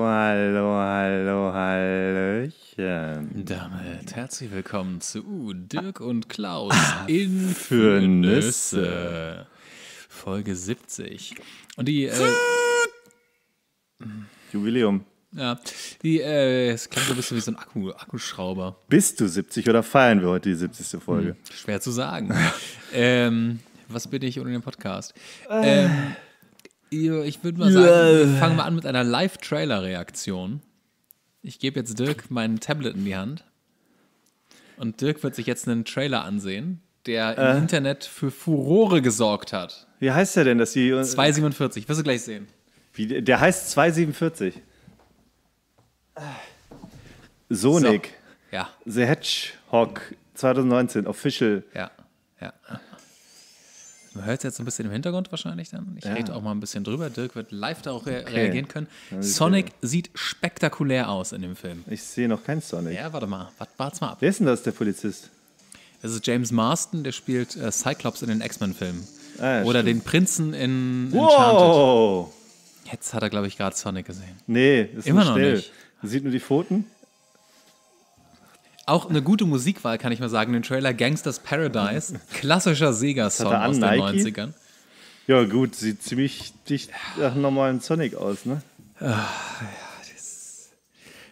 Hallo, hallo, hallöchen. Damit herzlich willkommen zu Dirk ah. und Klaus ah, in für Nüsse. Folge 70. Und die. Äh, Jubiläum. Ja, die, äh, es klingt so ein bisschen wie so ein Akku, Akkuschrauber. Bist du 70 oder feiern wir heute die 70. Folge? Hm, schwer zu sagen. ähm, was bin ich ohne den Podcast? Äh. Ähm, ich würde mal sagen, wir fangen wir an mit einer Live-Trailer-Reaktion. Ich gebe jetzt Dirk mein Tablet in die Hand. Und Dirk wird sich jetzt einen Trailer ansehen, der äh. im Internet für Furore gesorgt hat. Wie heißt der denn, dass die. 247, äh, wirst du gleich sehen. Wie, der heißt 247. Sonic. So. Ja. The Hedgehog 2019, Official. Ja, ja. Man hört es jetzt ein bisschen im Hintergrund wahrscheinlich dann. Ich ja. rede auch mal ein bisschen drüber. Dirk wird live darauf re okay. reagieren können. Sonic okay. sieht spektakulär aus in dem Film. Ich sehe noch keinen Sonic. Ja, warte mal. Wart's mal ab. Wer ist denn das, der Polizist? Das ist James Marston, der spielt äh, Cyclops in den X-Men-Filmen. Ah, ja, Oder stimmt. den Prinzen in Enchanted. Wow! Jetzt hat er, glaube ich, gerade Sonic gesehen. Nee, ist Immer noch schnell. nicht. sieht nur die Pfoten. Auch eine gute Musikwahl, kann ich mal sagen. Den Trailer Gangsters Paradise, klassischer Sega-Song aus den Nike? 90ern. Ja, gut, sieht ziemlich dicht nach normalen Sonic aus, ne? Ah, ja, das,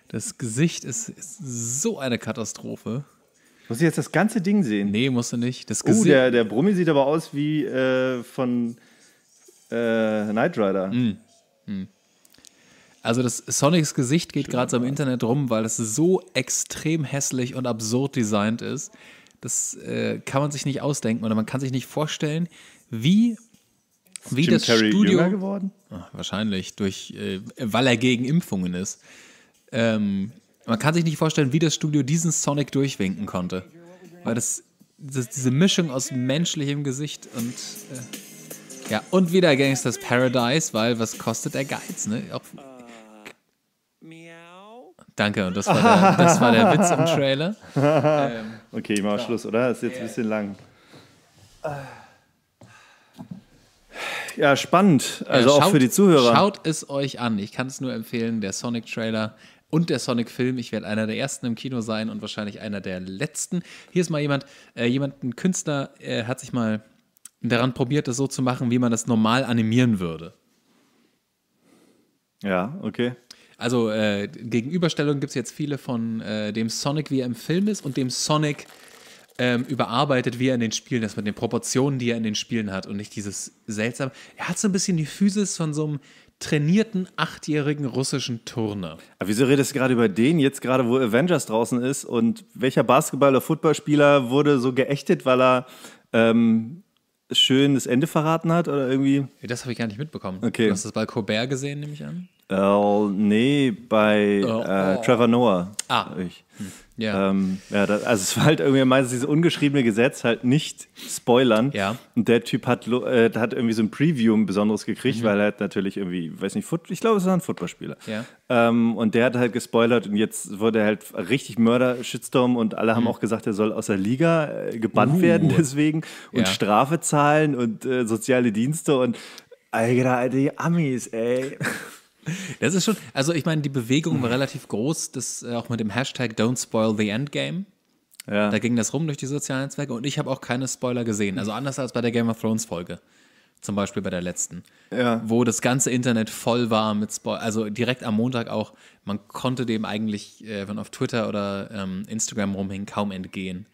das Gesicht ist, ist, so eine Katastrophe. Muss ich jetzt das ganze Ding sehen? Nee, musst du nicht. Das Gesicht oh, der, der Brummi sieht aber aus wie äh, von äh, Knight Rider. Mm. Mm. Also das Sonics Gesicht geht gerade so im Internet rum, weil es so extrem hässlich und absurd designt ist. Das äh, kann man sich nicht ausdenken oder man kann sich nicht vorstellen, wie wie Jim das Carrey Studio jünger geworden? Ach, wahrscheinlich durch, äh, weil er gegen Impfungen ist. Ähm, man kann sich nicht vorstellen, wie das Studio diesen Sonic durchwinken konnte, weil das, das diese Mischung aus menschlichem Gesicht und äh, ja und wieder Gangsters Paradise, weil was kostet der Geiz? Ne? Auch Danke, und das war der, das war der Witz im Trailer. Ähm, okay, ich mache ja. Schluss, oder? Ist jetzt ein bisschen lang. Ja, spannend. Äh, also äh, schaut, auch für die Zuhörer. Schaut es euch an. Ich kann es nur empfehlen. Der Sonic-Trailer und der Sonic-Film. Ich werde einer der ersten im Kino sein und wahrscheinlich einer der letzten. Hier ist mal jemand, äh, jemand ein Künstler äh, hat sich mal daran probiert, das so zu machen, wie man das normal animieren würde. Ja, okay. Also äh, Gegenüberstellungen gibt es jetzt viele von äh, dem Sonic, wie er im Film ist, und dem Sonic ähm, überarbeitet, wie er in den Spielen ist, mit den Proportionen, die er in den Spielen hat und nicht dieses seltsame. Er hat so ein bisschen die Physis von so einem trainierten achtjährigen russischen Turner. Aber wieso redest du gerade über den, jetzt gerade wo Avengers draußen ist und welcher Basketball- oder Footballspieler wurde so geächtet, weil er ähm, schön das Ende verraten hat oder irgendwie? Das habe ich gar nicht mitbekommen. Okay. Du hast das bei Colbert gesehen, nehme ich an. Uh, nee, bei oh, oh. Trevor Noah. Ah. Ich. Hm. Ja. Ähm, ja das, also es war halt irgendwie meistens dieses ungeschriebene Gesetz, halt nicht spoilern. Ja. Und der Typ hat, äh, hat irgendwie so ein Preview ein besonderes gekriegt, mhm. weil er halt natürlich irgendwie, weiß nicht, Foot, ich glaube, es war ein Footballspieler. Ja. Ähm, und der hat halt gespoilert und jetzt wurde er halt richtig Mörder, Shitstorm und alle haben mhm. auch gesagt, er soll aus der Liga äh, gebannt uh. werden deswegen und ja. Strafe zahlen und äh, soziale Dienste und Alter, die Amis, ey. Das ist schon, also ich meine, die Bewegung war relativ groß, das äh, auch mit dem Hashtag Don't Spoil the Endgame. Ja. Da ging das rum durch die sozialen Netzwerke und ich habe auch keine Spoiler gesehen. Also anders als bei der Game of Thrones Folge, zum Beispiel bei der letzten, ja. wo das ganze Internet voll war mit Spoilern. Also direkt am Montag auch, man konnte dem eigentlich, äh, wenn auf Twitter oder ähm, Instagram rumhing, kaum entgehen.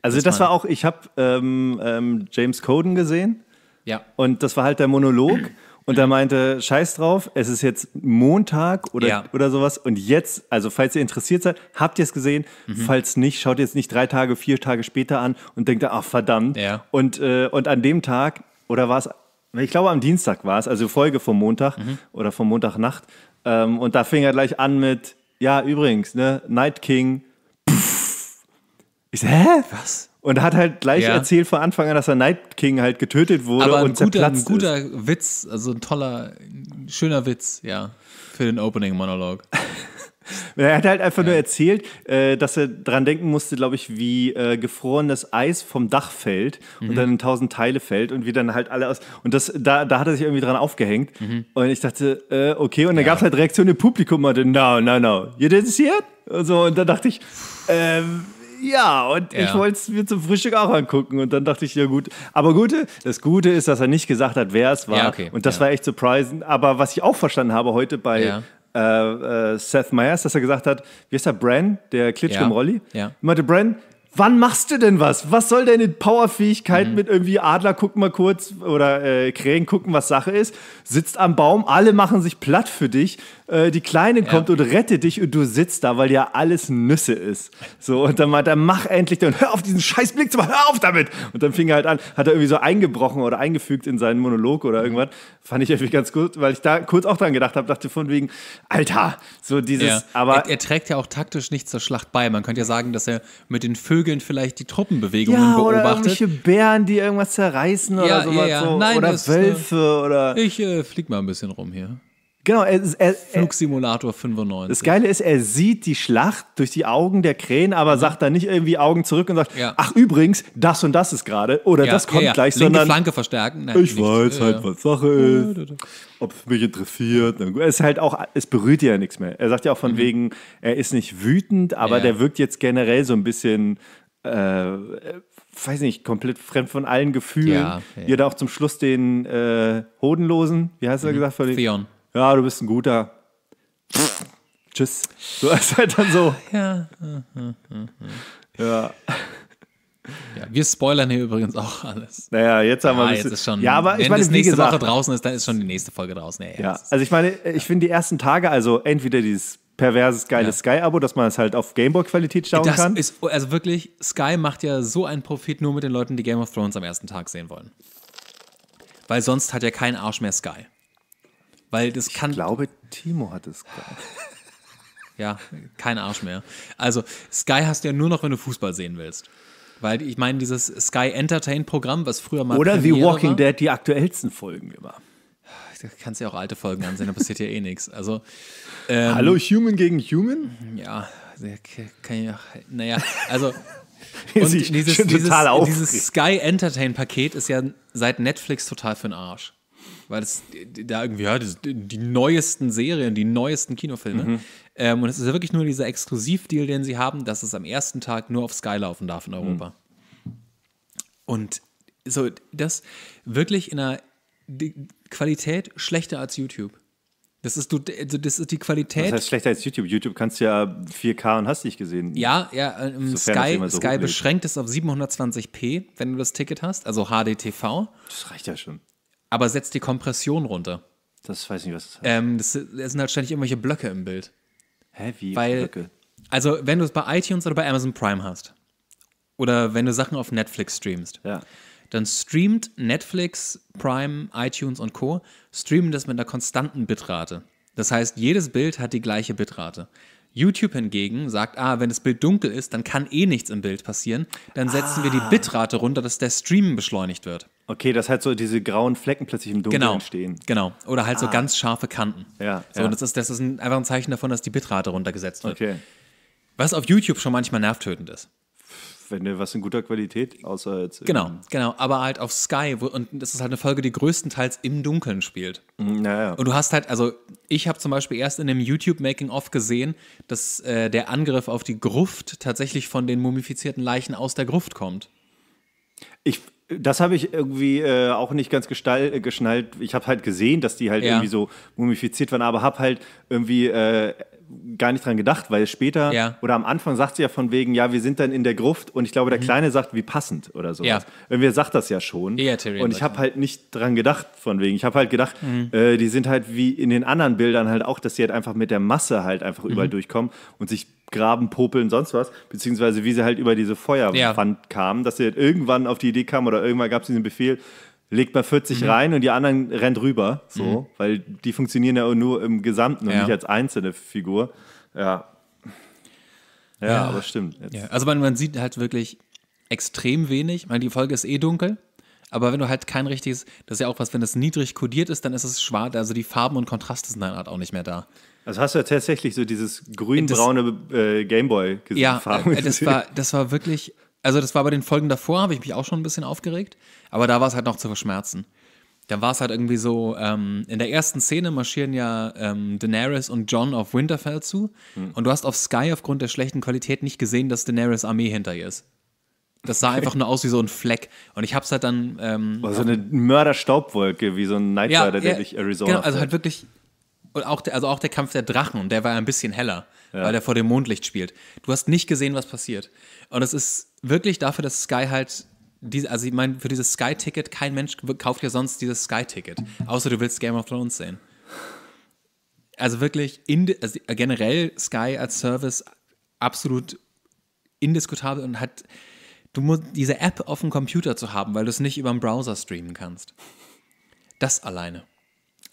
Also das war auch, ich habe ähm, ähm, James Coden gesehen. Ja. Und das war halt der Monolog. Und er meinte, scheiß drauf, es ist jetzt Montag oder, ja. oder sowas. Und jetzt, also falls ihr interessiert seid, habt ihr es gesehen. Mhm. Falls nicht, schaut jetzt nicht drei Tage, vier Tage später an und denkt, ach verdammt. Ja. Und, äh, und an dem Tag, oder war es, ich glaube am Dienstag war es, also Folge vom Montag mhm. oder vom Montagnacht. Ähm, und da fing er gleich an mit, ja übrigens, ne, Night King. Pff. Ich so, hä? Was? Und hat halt gleich ja. erzählt von Anfang an, dass er Night King halt getötet wurde Aber und guter, zerplatzt ein guter ist. Witz, also ein toller, schöner Witz, ja, für den Opening Monolog. er hat halt einfach ja. nur erzählt, äh, dass er dran denken musste, glaube ich, wie äh, gefrorenes Eis vom Dach fällt mhm. und dann in tausend Teile fällt und wie dann halt alle aus. Und das, da, da hat er sich irgendwie dran aufgehängt. Mhm. Und ich dachte, äh, okay. Und dann ja. gab es halt Reaktionen im Publikum, und meinte, no, no, no, you didn't see it? Und, so, und dann dachte ich, ähm, ja, und ja. ich wollte es mir zum Frühstück auch angucken. Und dann dachte ich, ja gut. Aber Gute, das Gute ist, dass er nicht gesagt hat, wer es war. Ja, okay. Und das ja. war echt surprising. Aber was ich auch verstanden habe heute bei äh, äh, Seth Meyers, dass er gesagt hat, wie ist der, Bran, der Klitschko im Rolli? Ja. Ich meinte, Bran, wann machst du denn was? Was soll deine Powerfähigkeit mhm. mit irgendwie Adler gucken mal kurz oder äh, Krähen gucken, was Sache ist? Sitzt am Baum, alle machen sich platt für dich. Äh, die Kleine kommt und rette dich und du sitzt da, weil ja alles Nüsse ist. So, und dann meint er, mach endlich, und hör auf diesen Scheißblick zu machen, hör auf damit! Und dann fing er halt an, hat er irgendwie so eingebrochen oder eingefügt in seinen Monolog oder irgendwas. Fand ich irgendwie ganz gut, weil ich da kurz auch dran gedacht habe, dachte von wegen, Alter, so dieses, ja. aber. Er, er, trägt ja auch taktisch nicht zur Schlacht bei. Man könnte ja sagen, dass er mit den Vögeln vielleicht die Truppenbewegungen ja, oder beobachtet. Irgendwelche Bären, die irgendwas zerreißen ja, oder sowas. Ja, ja. So. Nein, oder äh, Wölfe oder. Ich äh, flieg mal ein bisschen rum hier. Genau, er, er, Flugsimulator 95. Das Geile ist, er sieht die Schlacht durch die Augen der Krähen, aber mhm. sagt dann nicht irgendwie Augen zurück und sagt, ja. ach übrigens, das und das ist gerade oder ja, das kommt ja, gleich, Linke sondern Flanke verstärken. Nein, ich nicht. weiß halt, was Sache ist, ob es mich interessiert. Es ist halt auch, es berührt ja nichts mehr. Er sagt ja auch von mhm. wegen, er ist nicht wütend, aber der wirkt jetzt generell so ein bisschen äh, weiß nicht, komplett fremd von allen Gefühlen. Ja, ja. Ihr da auch zum Schluss den äh, Hodenlosen, wie heißt er mhm. gesagt? Theon ja, du bist ein guter. Tschüss. Du hast halt dann so. Ja. Ja. Ja, wir spoilern hier übrigens auch alles. Naja, jetzt haben wir. Ja, ein bisschen, jetzt ist schon, ja aber ich wenn meine, nächste gesagt, Woche draußen ist, dann ist schon die nächste Folge draußen. Ja, ja. also ich meine, ich finde die ersten Tage, also entweder dieses perverses, geiles ja. Sky-Abo, dass man es halt auf Gameboy-Qualität schauen das kann. Ist, also wirklich, Sky macht ja so einen Profit nur mit den Leuten, die Game of Thrones am ersten Tag sehen wollen. Weil sonst hat ja kein Arsch mehr Sky. Weil das ich kann. Ich glaube, Timo hat es gehabt. ja, kein Arsch mehr. Also, Sky hast du ja nur noch, wenn du Fußball sehen willst. Weil ich meine, dieses Sky Entertain Programm, was früher mal. Oder Premiere wie Walking war, Dead die aktuellsten Folgen immer. Da kannst du ja auch alte Folgen ansehen, da passiert ja eh nichts. Also, ähm, Hallo Human gegen Human? Ja, kann ich auch, Naja, also. und dieses, dieses, dieses Sky Entertain Paket ist ja seit Netflix total für den Arsch weil es da irgendwie, ja, die, die, neuesten Serien, die neuesten Kinofilme. Mhm. Ähm, und es ist ja wirklich nur dieser Exklusivdeal, den sie haben, dass es am ersten Tag nur auf Sky laufen darf in Europa. Mhm. Und so, das wirklich in einer Qualität schlechter als YouTube. Das ist, du, also das ist die Qualität. Das heißt schlechter als YouTube. YouTube kannst ja 4K und hast dich gesehen. Ja, ja. Ähm, Sky, so Sky beschränkt es auf 720p, wenn du das Ticket hast, also HDTV. Das reicht ja schon aber setzt die Kompression runter. Das weiß ich nicht, was das heißt. Ähm, das, das sind halt ständig irgendwelche Blöcke im Bild. Hä, wie Weil, Blöcke? Also, wenn du es bei iTunes oder bei Amazon Prime hast oder wenn du Sachen auf Netflix streamst, ja. dann streamt Netflix, Prime, iTunes und Co. streamen das mit einer konstanten Bitrate. Das heißt, jedes Bild hat die gleiche Bitrate. YouTube hingegen sagt, ah, wenn das Bild dunkel ist, dann kann eh nichts im Bild passieren. Dann setzen ah. wir die ah. Bitrate runter, dass der Stream beschleunigt wird. Okay, dass halt so diese grauen Flecken plötzlich im Dunkeln genau, entstehen. Genau. Oder halt ah. so ganz scharfe Kanten. Ja. So, ja. Und das ist, das ist einfach ein Zeichen davon, dass die Bitrate runtergesetzt wird. Okay. Was auf YouTube schon manchmal nervtötend ist wenn der was in guter Qualität, außer jetzt. Genau, genau, aber halt auf Sky wo, und das ist halt eine Folge, die größtenteils im Dunkeln spielt. Naja. Mhm, und du hast halt, also ich habe zum Beispiel erst in dem YouTube-Making-of gesehen, dass äh, der Angriff auf die Gruft tatsächlich von den mumifizierten Leichen aus der Gruft kommt. Ich, das habe ich irgendwie äh, auch nicht ganz gestall, äh, geschnallt. Ich habe halt gesehen, dass die halt ja. irgendwie so mumifiziert waren, aber habe halt irgendwie äh, gar nicht dran gedacht, weil später ja. oder am Anfang sagt sie ja von wegen, ja, wir sind dann in der Gruft und ich glaube, der mhm. Kleine sagt, wie passend oder so. Ja. Irgendwer sagt das ja schon. Ja, und ich habe halt nicht dran gedacht, von wegen. Ich habe halt gedacht, mhm. äh, die sind halt wie in den anderen Bildern halt auch, dass sie halt einfach mit der Masse halt einfach überall mhm. durchkommen und sich graben, popeln, sonst was, beziehungsweise wie sie halt über diese Feuerwand ja. kamen, dass sie halt irgendwann auf die Idee kamen oder irgendwann gab es diesen Befehl, legt mal 40 mhm. rein und die anderen rennt rüber. So, mhm. weil die funktionieren ja nur im Gesamten und ja. nicht als einzelne Figur. Ja. Ja, ja. aber stimmt. Ja. Also man, man, sieht halt wirklich extrem wenig. Ich die Folge ist eh dunkel. Aber wenn du halt kein richtiges, das ist ja auch was, wenn das niedrig kodiert ist, dann ist es schwarz. Also die Farben und Kontraste sind dann halt auch nicht mehr da. Also hast du ja tatsächlich so dieses äh, grün-braune äh, Gameboy gesehen. Ja, äh, das war, das war wirklich also das war bei den Folgen davor, habe ich mich auch schon ein bisschen aufgeregt, aber da war es halt noch zu verschmerzen. Da war es halt irgendwie so, ähm, in der ersten Szene marschieren ja ähm, Daenerys und John auf Winterfell zu mhm. und du hast auf Sky aufgrund der schlechten Qualität nicht gesehen, dass Daenerys Armee hinter ihr ist. Das sah einfach nur aus wie so ein Fleck. Und ich hab's halt dann. Ähm, oh, so also eine Mörderstaubwolke, wie so ein Night Rider, ja, ja, der durch Arizona. Genau, also halt wirklich und auch der, also auch der Kampf der Drachen, der war ein bisschen heller, ja. weil der vor dem Mondlicht spielt. Du hast nicht gesehen, was passiert. Und es ist wirklich dafür, dass Sky halt, diese, also ich meine, für dieses Sky-Ticket, kein Mensch kauft ja sonst dieses Sky-Ticket. Außer du willst Game of Thrones sehen. Also wirklich, in, also generell Sky als Service absolut indiskutabel und hat, du musst diese App auf dem Computer zu haben, weil du es nicht über den Browser streamen kannst. Das alleine.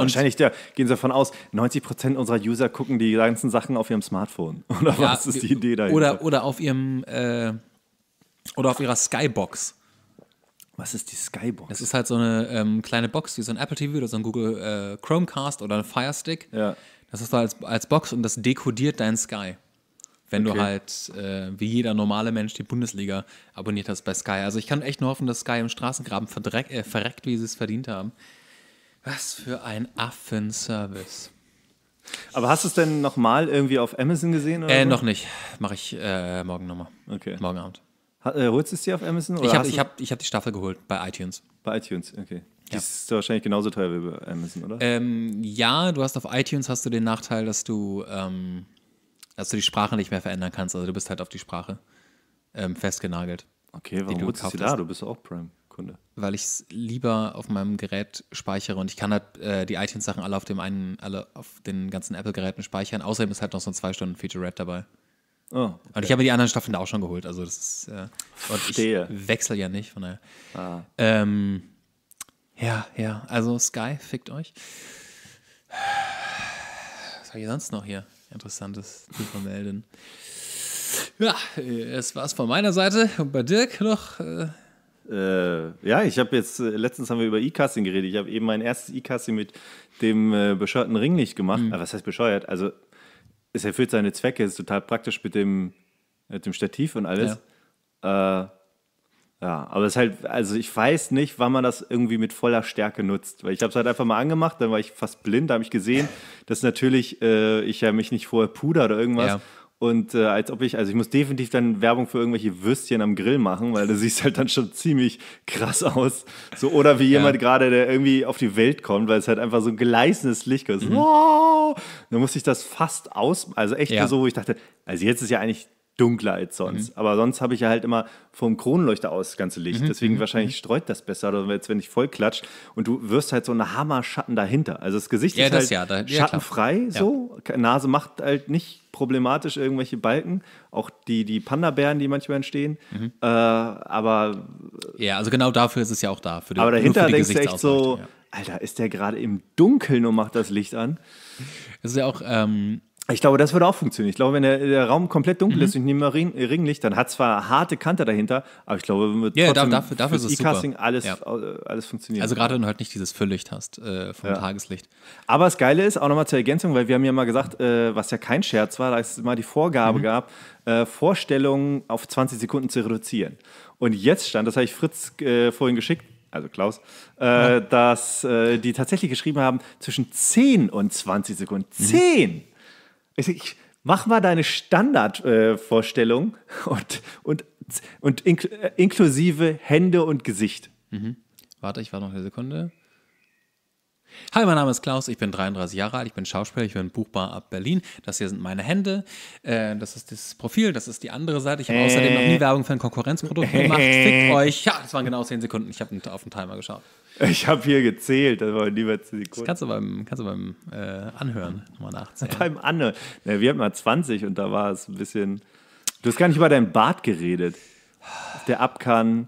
Wahrscheinlich, ja, gehen Sie davon aus, 90 unserer User gucken die ganzen Sachen auf ihrem Smartphone. Oder ja, was ist die Idee dahinter? Oder, oder auf ihrem, äh, oder auf ihrer Skybox. Was ist die Skybox? Das ist halt so eine ähm, kleine Box, wie so ein Apple TV oder so ein Google äh, Chromecast oder ein Firestick. Ja. Das ist so als, als Box und das dekodiert dein Sky. Wenn okay. du halt, äh, wie jeder normale Mensch, die Bundesliga abonniert hast bei Sky. Also ich kann echt nur hoffen, dass Sky im Straßengraben äh, verreckt, wie sie es verdient haben. Was für ein Affenservice. Aber hast du es denn nochmal irgendwie auf Amazon gesehen? Oder äh, so? noch nicht. Mache ich äh, morgen nochmal. Okay. Morgen Abend. Ha, äh, holst du es dir auf Amazon? Oder ich habe hab, hab die Staffel geholt bei iTunes. Bei iTunes, okay. Ja. Die ist wahrscheinlich genauso teuer wie bei Amazon, oder? Ähm, ja, du hast auf iTunes hast du den Nachteil, dass du, ähm, dass du die Sprache nicht mehr verändern kannst. Also du bist halt auf die Sprache ähm, festgenagelt. Okay, warum holst du sie da? Du bist auch Prime. Sekunde. Weil ich es lieber auf meinem Gerät speichere und ich kann halt äh, die iTunes-Sachen alle auf dem einen, alle auf den ganzen Apple-Geräten speichern. Außerdem ist halt noch so ein zwei Stunden Featurette dabei. Oh, okay. Und ich habe mir die anderen Staffeln da auch schon geholt. Also das ist, äh, Verstehe. ich wechsle ja nicht, von daher. Ah. Ähm, ja, ja. Also Sky, fickt euch. Was habe ich sonst noch hier? Interessantes zu vermelden. Ja, äh, es war es von meiner Seite. Und bei Dirk noch. Äh äh, ja, ich habe jetzt, äh, letztens haben wir über E-Casting geredet. Ich habe eben mein erstes E-Casting mit dem äh, bescheuerten Ringlicht gemacht. Mhm. Aber was heißt bescheuert? Also, es erfüllt seine Zwecke, ist total praktisch mit dem, mit dem Stativ und alles. Ja. Äh, ja, aber es ist halt, also ich weiß nicht, wann man das irgendwie mit voller Stärke nutzt. Weil ich habe es halt einfach mal angemacht, dann war ich fast blind, da habe ich gesehen, dass natürlich äh, ich ja mich nicht vorher puder oder irgendwas. Ja. Und äh, als ob ich, also ich muss definitiv dann Werbung für irgendwelche Würstchen am Grill machen, weil du siehst halt dann schon ziemlich krass aus. So, oder wie jemand gerade, der irgendwie auf die Welt kommt, weil es halt einfach so ein gleißendes Licht ist. Mhm. Wow! Dann musste ich das fast aus, also echt ja. so, wo ich dachte, also jetzt ist ja eigentlich dunkler als sonst. Mhm. Aber sonst habe ich ja halt immer vom Kronleuchter aus das ganze Licht. Mhm. Deswegen mhm, wahrscheinlich mhm. streut das besser, oder also jetzt, wenn ich voll klatsch und du wirst halt so eine Hammer-Schatten dahinter. Also das Gesicht ja, ist das halt ja, da, ja, schattenfrei so. Nase macht halt nicht problematisch irgendwelche Balken. Auch die, die Panda-Bären, die manchmal entstehen. Mhm. Äh, aber. Ja, also genau dafür ist es ja auch da. Die, aber dahinter denkst du echt so. Alter, ist der gerade im Dunkeln und macht das Licht an? Es ist ja auch, ähm, ich glaube, das würde auch funktionieren. Ich glaube, wenn der, der Raum komplett dunkel mhm. ist und nicht mehr Ring, Ringlicht, dann hat zwar harte Kante dahinter, aber ich glaube, wird yeah, trotzdem dafür, dafür ist E-Casting alles, ja. alles funktioniert. Also gerade wenn du halt nicht dieses Fülllicht hast äh, vom ja. Tageslicht. Aber das Geile ist, auch nochmal zur Ergänzung, weil wir haben ja mal gesagt, äh, was ja kein Scherz war, da es mal die Vorgabe mhm. gab, äh, Vorstellungen auf 20 Sekunden zu reduzieren. Und jetzt stand, das habe ich Fritz äh, vorhin geschickt, also Klaus, äh, ja. dass äh, die tatsächlich geschrieben haben zwischen 10 und 20 Sekunden. 10! Mhm. Ich, mach mal deine Standardvorstellung äh, und, und, und ink äh, inklusive Hände und Gesicht. Mhm. Warte, ich warte noch eine Sekunde. Hi, mein Name ist Klaus, ich bin 33 Jahre alt, ich bin Schauspieler, ich bin buchbar ab Berlin. Das hier sind meine Hände, äh, das ist das Profil, das ist die andere Seite. Ich habe äh. außerdem noch nie äh. Werbung für ein Konkurrenzprodukt gemacht. Fickt euch. Ja, das waren genau 10 Sekunden, ich habe auf den Timer geschaut. Ich habe hier gezählt, das war lieber Sekunden. Das kannst du beim, kannst du beim äh, Anhören nochmal nachzählen. Beim Anhören. Na, wir hatten mal 20 und da war es ein bisschen. Du hast gar nicht über deinen Bart geredet. Was der abkann,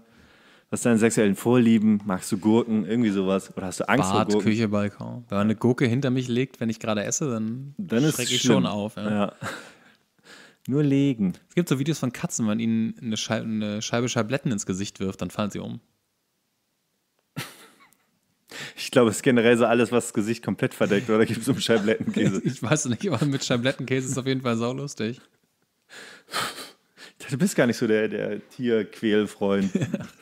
was deine sexuellen Vorlieben, magst du Gurken, irgendwie sowas? Oder hast du Angst Bad, vor Gurken? Küche, Balkon. Wenn man eine Gurke hinter mich legt, wenn ich gerade esse, dann, dann schrecke ich schlimm. schon auf. Ja. ja. Nur legen. Es gibt so Videos von Katzen, wenn man ihnen eine, Schei eine Scheibe Schabletten ins Gesicht wirft, dann fallen sie um. Ich glaube, es ist generell so alles, was das Gesicht komplett verdeckt, oder gibt es um Scheiblettenkäse? Ich weiß nicht, aber mit Scheiblettenkäse ist es auf jeden Fall saulustig. Du bist gar nicht so der, der Tierquälfreund.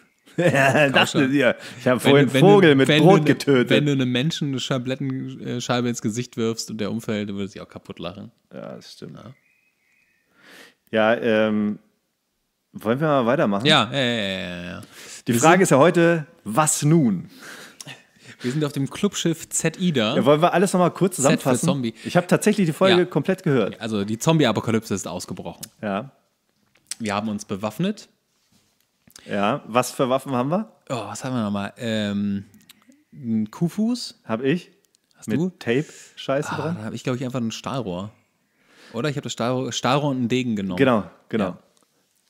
Dachte dir, ich habe vorhin einen Vogel du, mit Brot ne, getötet. Wenn du einem Menschen eine Schablettenscheibe ins Gesicht wirfst und der umfällt, dann würde sie auch kaputt lachen. Ja, das stimmt. Ja, ja ähm, wollen wir mal weitermachen? Ja, ja, ja, ja. ja. Die wir Frage ist ja heute, was nun? Wir sind auf dem Clubschiff Z-Ida. Ja, wollen wir alles nochmal kurz zusammenfassen? Z für Zombie. Ich habe tatsächlich die Folge ja. komplett gehört. Also die Zombie-Apokalypse ist ausgebrochen. Ja. Wir haben uns bewaffnet. Ja, was für Waffen haben wir? Oh, was haben wir nochmal? Ähm, ein Kuhfuß. Hab ich. Hast Mit du? Tape-Scheiße ah, dran. Da habe ich, glaube ich, einfach ein Stahlrohr. Oder? Ich habe das Stahlrohr, Stahlrohr und einen Degen genommen. Genau, genau. Ja.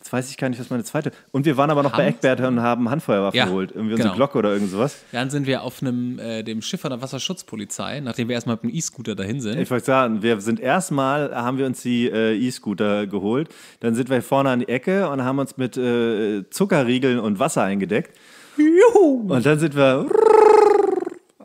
Jetzt weiß ich gar nicht, was meine zweite. Und wir waren aber noch Hand? bei Eckbert und haben Handfeuerwaffen ja, geholt. Irgendwie unsere genau. Glocke oder irgend sowas. Dann sind wir auf einem, äh, dem Schiff der Wasserschutzpolizei, nachdem wir erstmal mit dem E-Scooter dahin sind. Ich wollte sagen, wir sind erstmal, haben wir uns die äh, E-Scooter geholt. Dann sind wir vorne an die Ecke und haben uns mit äh, Zuckerriegeln und Wasser eingedeckt. Juhu. Und dann sind wir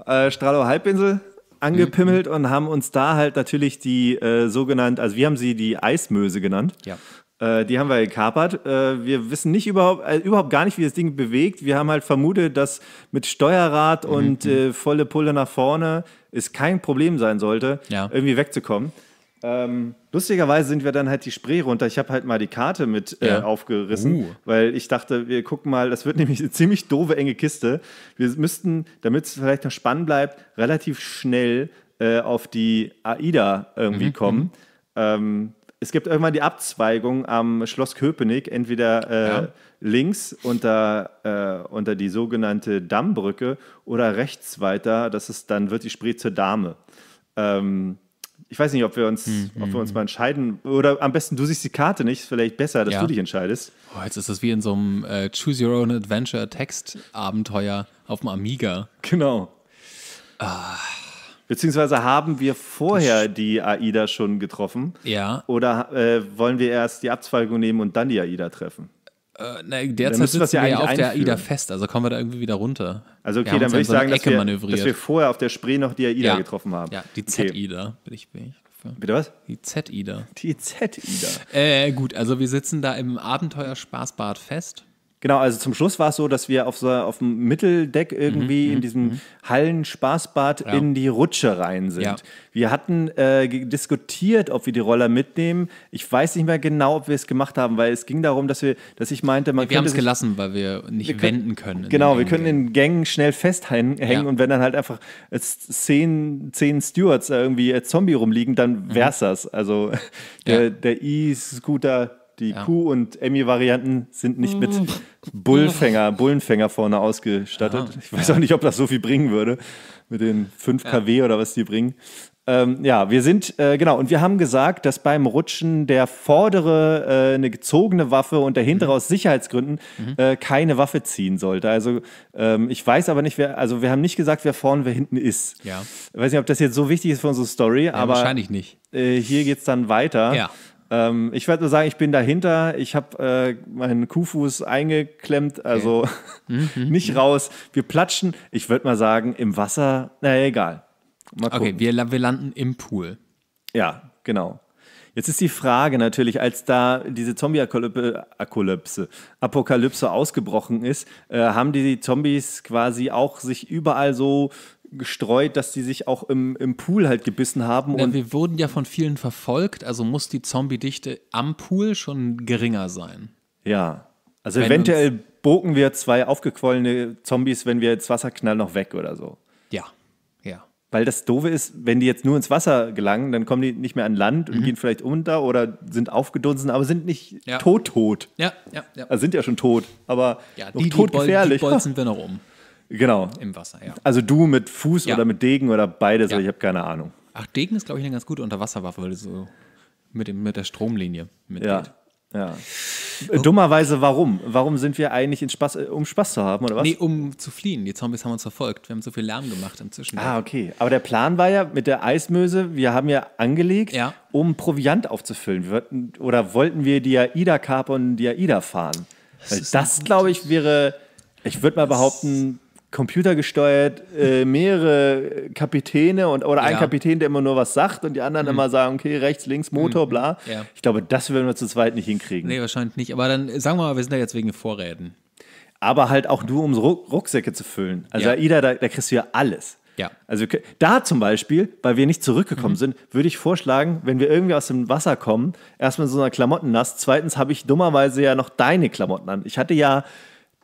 äh, Stralow Halbinsel angepimmelt mhm. und haben uns da halt natürlich die äh, sogenannte, also wir haben sie die Eismöse genannt. Ja. Äh, die haben wir gekapert. Äh, wir wissen nicht überhaupt, äh, überhaupt gar nicht, wie das Ding bewegt. Wir haben halt vermutet, dass mit Steuerrad mhm. und mhm. Äh, volle Pulle nach vorne es kein Problem sein sollte, ja. irgendwie wegzukommen. Ähm, lustigerweise sind wir dann halt die Spree runter. Ich habe halt mal die Karte mit äh, ja. aufgerissen, uh. weil ich dachte, wir gucken mal, das wird nämlich eine ziemlich doofe, enge Kiste. Wir müssten, damit es vielleicht noch spannend bleibt, relativ schnell äh, auf die AIDA irgendwie mhm. kommen. Mhm. Ähm, es gibt irgendwann die Abzweigung am Schloss Köpenick, entweder äh, ja. links unter, äh, unter die sogenannte Dammbrücke oder rechts weiter. Das ist dann wird die Spree zur Dame. Ähm, ich weiß nicht, ob wir uns, hm, ob wir hm, uns hm. mal entscheiden. Oder am besten, du siehst die Karte nicht. vielleicht besser, dass ja. du dich entscheidest. Oh, jetzt ist das wie in so einem äh, Choose Your Own Adventure Text-Abenteuer auf dem Amiga. Genau. Ah. Beziehungsweise haben wir vorher die AIDA schon getroffen? Ja. Oder äh, wollen wir erst die Abzweigung nehmen und dann die AIDA treffen? Äh, na, derzeit sitzen wir ja auf einführen. der AIDA fest, also kommen wir da irgendwie wieder runter. Also okay, dann würde ich so sagen, dass wir, dass wir, vorher auf der Spree noch die AIDA ja. getroffen haben. Ja, die Z-AIDA, bin ich, bin ich. Bitte was? Die Z-Ida. Die Z-Ida. Äh, gut, also wir sitzen da im Abenteuerspaßbad fest. Genau, also zum Schluss war es so, dass wir auf, so, auf dem Mitteldeck mhm, irgendwie mhm, in diesem mhm. Hallenspaßbad ja. in die Rutsche rein sind. Ja. Wir hatten äh, diskutiert, ob wir die Roller mitnehmen. Ich weiß nicht mehr genau, ob wir es gemacht haben, weil es ging darum, dass wir, dass ich meinte, man Wir haben es gelassen, weil wir nicht wir können, wenden können. Genau, wir können in Gängen schnell festhängen ja. und wenn dann halt einfach äh, zehn, zehn Stewards irgendwie als äh, Zombie rumliegen, dann mhm. wär's mhm. das. Also der E-Scooter die ja. Q- und Emmy-Varianten sind nicht mit mhm. Bullfänger, Bullenfänger vorne ausgestattet. Aha. Ich weiß auch nicht, ob das so viel bringen würde mit den 5 kW oder was die bringen. Ähm, ja, wir sind, äh, genau, und wir haben gesagt, dass beim Rutschen der vordere äh, eine gezogene Waffe und der mhm. hintere mhm. aus Sicherheitsgründen mhm. äh, keine Waffe ziehen sollte. Also ähm, ich weiß aber nicht, wer, also wir haben nicht gesagt, wer vorne, wer hinten ist. Ja. Ich weiß nicht, ob das jetzt so wichtig ist für unsere Story, ja, aber. Wahrscheinlich nicht. Äh, hier geht es dann weiter. Ja. Ähm, ich würde nur sagen, ich bin dahinter. Ich habe äh, meinen Kuhfuß eingeklemmt, also okay. Mhm. nicht raus. Wir platschen, ich würde mal sagen, im Wasser. Naja, egal. okay, wir, wir landen im Pool. Ja, genau. Jetzt ist die Frage natürlich, als da diese zombie akolypse Apokalypse ausgebrochen ist, äh, haben die Zombies quasi auch sich überall so gestreut, dass die sich auch im, im Pool halt gebissen haben. Ja, und wir wurden ja von vielen verfolgt, also muss die Zombie-Dichte am Pool schon geringer sein. Ja, also wenn eventuell bogen wir zwei aufgequollene Zombies, wenn wir ins Wasser knallen, noch weg oder so. Ja, ja. Weil das Doofe ist, wenn die jetzt nur ins Wasser gelangen, dann kommen die nicht mehr an Land und mhm. gehen vielleicht unter oder sind aufgedunsen, aber sind nicht ja. tot tot. Ja, ja, ja. Also sind ja schon tot, aber ja, die, tot die gefährlich. Die bolzen wir noch um. Genau. Im Wasser, ja. Also du mit Fuß ja. oder mit Degen oder beides, ja. ich habe keine Ahnung. Ach, Degen ist, glaube ich, eine ganz gute Unterwasserwaffe, weil du so mit, dem, mit der Stromlinie mitgeht. Ja. Ja. Äh, dummerweise, warum? Warum sind wir eigentlich in Spaß, äh, um Spaß zu haben, oder was? Nee, um zu fliehen. Die Zombies haben uns verfolgt. Wir haben so viel Lärm gemacht inzwischen. Ah, okay. Aber der Plan war ja mit der Eismöse, wir haben ja angelegt, ja. um Proviant aufzufüllen. Würden, oder wollten wir die Aida-Karpe und die Aida fahren? Das Weil das, glaube ich, wäre, ich würde mal behaupten, computergesteuert äh, mehrere Kapitäne und oder ja. ein Kapitän, der immer nur was sagt und die anderen mhm. immer sagen, okay, rechts, links, Motor, mhm. bla. Ja. Ich glaube, das würden wir zu zweit nicht hinkriegen. Nee, wahrscheinlich nicht. Aber dann äh, sagen wir mal, wir sind da jetzt wegen Vorräten. Aber halt auch nur, um Rucksäcke zu füllen. Also ja. Ida, da, da kriegst du ja alles. Ja. Also da zum Beispiel, weil wir nicht zurückgekommen mhm. sind, würde ich vorschlagen, wenn wir irgendwie aus dem Wasser kommen, erstmal so eine Klamotten nass. Zweitens habe ich dummerweise ja noch deine Klamotten an. Ich hatte ja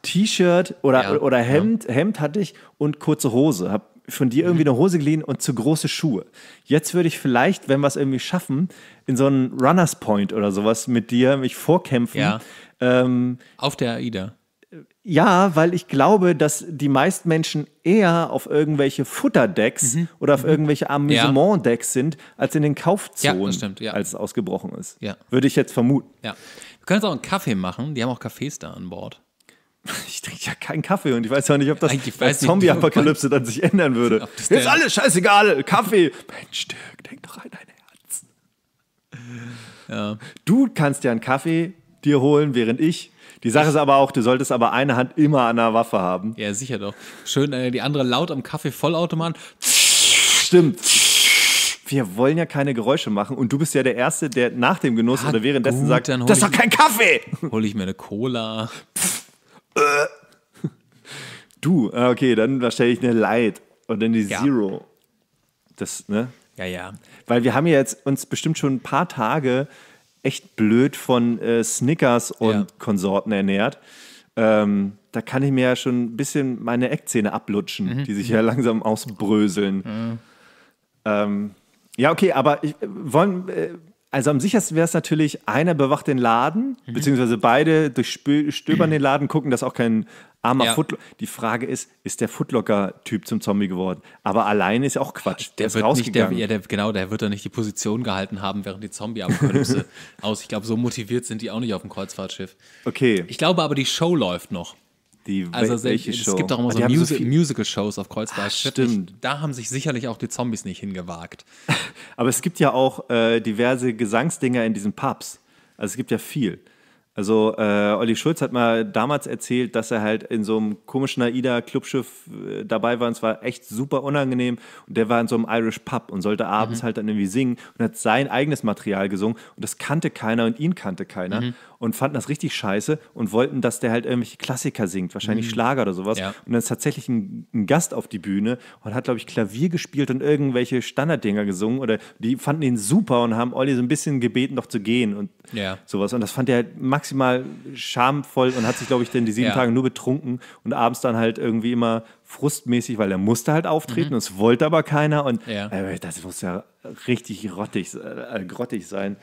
T-Shirt oder, ja, oder Hemd, ja. Hemd hatte ich und kurze Hose. Hab von dir irgendwie mhm. eine Hose geliehen und zu große Schuhe. Jetzt würde ich vielleicht, wenn wir es irgendwie schaffen, in so einen Runners Point oder sowas mit dir mich vorkämpfen. Ja. Ähm, auf der AIDA. Ja, weil ich glaube, dass die meisten Menschen eher auf irgendwelche Futterdecks mhm. oder auf mhm. irgendwelche Amüsement-Decks sind, als in den Kaufzonen, ja, stimmt, ja. als es ausgebrochen ist. Ja. Würde ich jetzt vermuten. Ja. Wir können jetzt auch einen Kaffee machen. Die haben auch Cafés da an Bord. ich trinke ja keinen Kaffee und ich weiß ja nicht, ob das Zombie-Apokalypse dann sich ändern würde. Jetzt alles scheißegal, Kaffee. Mein Stück, denk doch an dein Herz. Ja. Du kannst ja einen Kaffee dir holen, während ich. Die Sache ist aber auch, du solltest aber eine Hand immer an der Waffe haben. Ja, sicher doch. Schön äh, die andere laut am Kaffee Vollautomat. Stimmt. Wir wollen ja keine Geräusche machen und du bist ja der Erste, der nach dem Genuss ja, oder währenddessen gut, sagt, das ist doch kein Kaffee. Hol ich mir eine Cola. Pff. Äh. Du, ah, okay, dann stelle ich eine Light und dann die ja. Zero. Das, ne? Ja, ja. Weil wir haben ja jetzt uns bestimmt schon ein paar Tage echt blöd von äh, Snickers und ja. Konsorten ernährt. Ähm, da kann ich mir ja schon ein bisschen meine Eckzähne ablutschen, mhm. die sich mhm. ja langsam ausbröseln. Mhm. Ähm, ja, okay, aber ich, äh, wollen, äh, also am sichersten wäre es natürlich, einer bewacht den Laden, mhm. beziehungsweise beide durchstöbern mhm. den Laden, gucken, dass auch kein armer ja. Footlocker. Die Frage ist, ist der Footlocker-Typ zum Zombie geworden? Aber allein ist auch Quatsch. Der, der wird nicht, der, ja, der, genau, der wird da nicht die Position gehalten haben, während die Zombie-Apokalypse aus. Ich glaube, so motiviert sind die auch nicht auf dem Kreuzfahrtschiff. Okay. Ich glaube aber, die Show läuft noch. Die also welche es, Show? es gibt auch immer also so, Musi so Musical-Shows auf Kreuzberg. Ah, stimmt. Da haben sich sicherlich auch die Zombies nicht hingewagt. Aber es gibt ja auch äh, diverse Gesangsdinger in diesen Pubs. Also es gibt ja viel. Also äh, Olli Schulz hat mal damals erzählt, dass er halt in so einem komischen AIDA-Clubschiff äh, dabei war und es war echt super unangenehm. Und der war in so einem Irish Pub und sollte abends mhm. halt dann irgendwie singen und hat sein eigenes Material gesungen und das kannte keiner und ihn kannte keiner. Mhm und fanden das richtig scheiße und wollten, dass der halt irgendwelche Klassiker singt, wahrscheinlich mhm. Schlager oder sowas. Ja. Und dann ist tatsächlich ein, ein, Gast auf die Bühne und hat, glaube ich, Klavier gespielt und irgendwelche Standarddinger gesungen oder die fanden ihn super und haben Olli so ein bisschen gebeten, noch zu gehen und ja. sowas. Und das fand er halt maximal schamvoll und hat sich, glaube ich, dann die sieben ja. Tage nur betrunken und abends dann halt irgendwie immer frustmäßig, weil er musste halt auftreten, mhm. das wollte aber keiner und ja. äh, das muss ja richtig rottig, äh, grottig sein.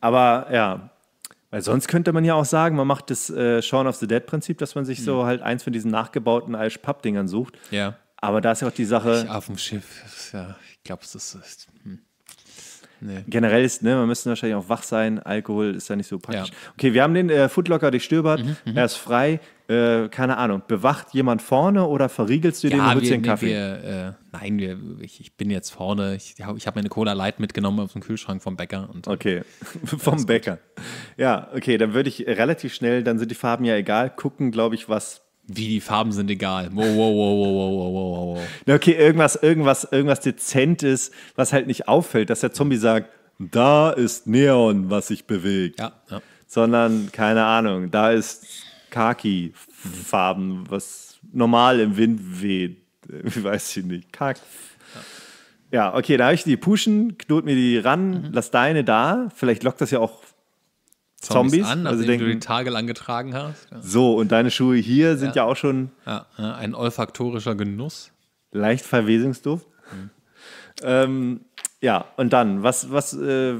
Aber ja, weil sonst könnte man ja auch sagen, man macht das äh, Shaun of the Dead-Prinzip, dass man sich mhm. so halt eins von diesen nachgebauten Aish-Papp-Dingern sucht. Ja. Aber da ist ja auch die Sache. Ich, auf dem Schiff, ja, ich glaube, das ist. Hm. Nee. Generell ist, ne, man müsste wahrscheinlich auch wach sein, Alkohol ist ja nicht so praktisch. Ja. Okay, wir haben den äh, Foodlocker durchstöbert, mhm, mhm, er ist frei äh, keine Ahnung, bewacht jemand vorne oder verriegelst du ja, den und wir, den Kaffee? Wir, äh, nein, wir, ich, ich, bin jetzt vorne. Ich, ich habe meine Cola Light mitgenommen aus dem Kühlschrank vom Bäcker. Und, okay, vom Bäcker. Ja, okay, dann würde ich relativ schnell, dann sind die Farben ja egal, gucken, glaube ich, was wie die Farben sind egal. Wow, wow, wow, wow, wow, wow, wow. Okay, irgendwas, irgendwas, irgendwas Dezentes, was halt nicht auffällt, dass der Zombie sagt, da ist Neon, was sich bewegt. Ja, ja. Sondern, keine Ahnung, da ist kaki farben was normal im Wind weht. Wie Weiß ich nicht. Khaki. Ja, okay, da habe ich die pushen, knot mir die ran, mhm. lass deine da. Vielleicht lockt das ja auch Zombies, Zombies an, also denken, du die Tage lang getragen hast. Ja. So, und deine Schuhe hier sind ja, ja auch schon. Ja, ein olfaktorischer Genuss. Leicht Verwesungsduft. Mhm. Ähm, ja, und dann, was, was, äh,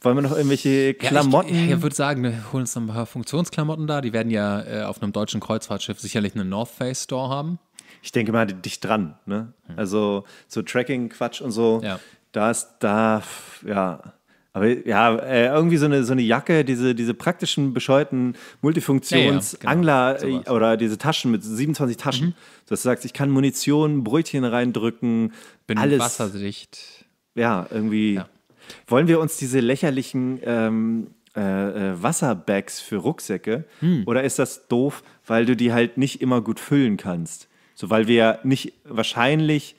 wollen wir noch irgendwelche Klamotten? Ja, ich, ich würde sagen, wir holen uns noch ein paar Funktionsklamotten da. Die werden ja äh, auf einem deutschen Kreuzfahrtschiff sicherlich einen North Face Store haben. Ich denke mal, dicht dran. Ne? Hm. Also so Tracking-Quatsch und so. Ja. Da ist, da, ja. Aber ja, äh, irgendwie so eine, so eine Jacke, diese, diese praktischen, bescheuten Multifunktionsangler ja, ja, genau, äh, oder diese Taschen mit 27 Taschen. Mhm. Dass du sagst, ich kann Munition, Brötchen reindrücken, Bin alles. wasserdicht. Ja, irgendwie. Ja. Wollen wir uns diese lächerlichen ähm, äh, äh, Wasserbags für Rucksäcke hm. oder ist das doof, weil du die halt nicht immer gut füllen kannst? So, weil wir nicht wahrscheinlich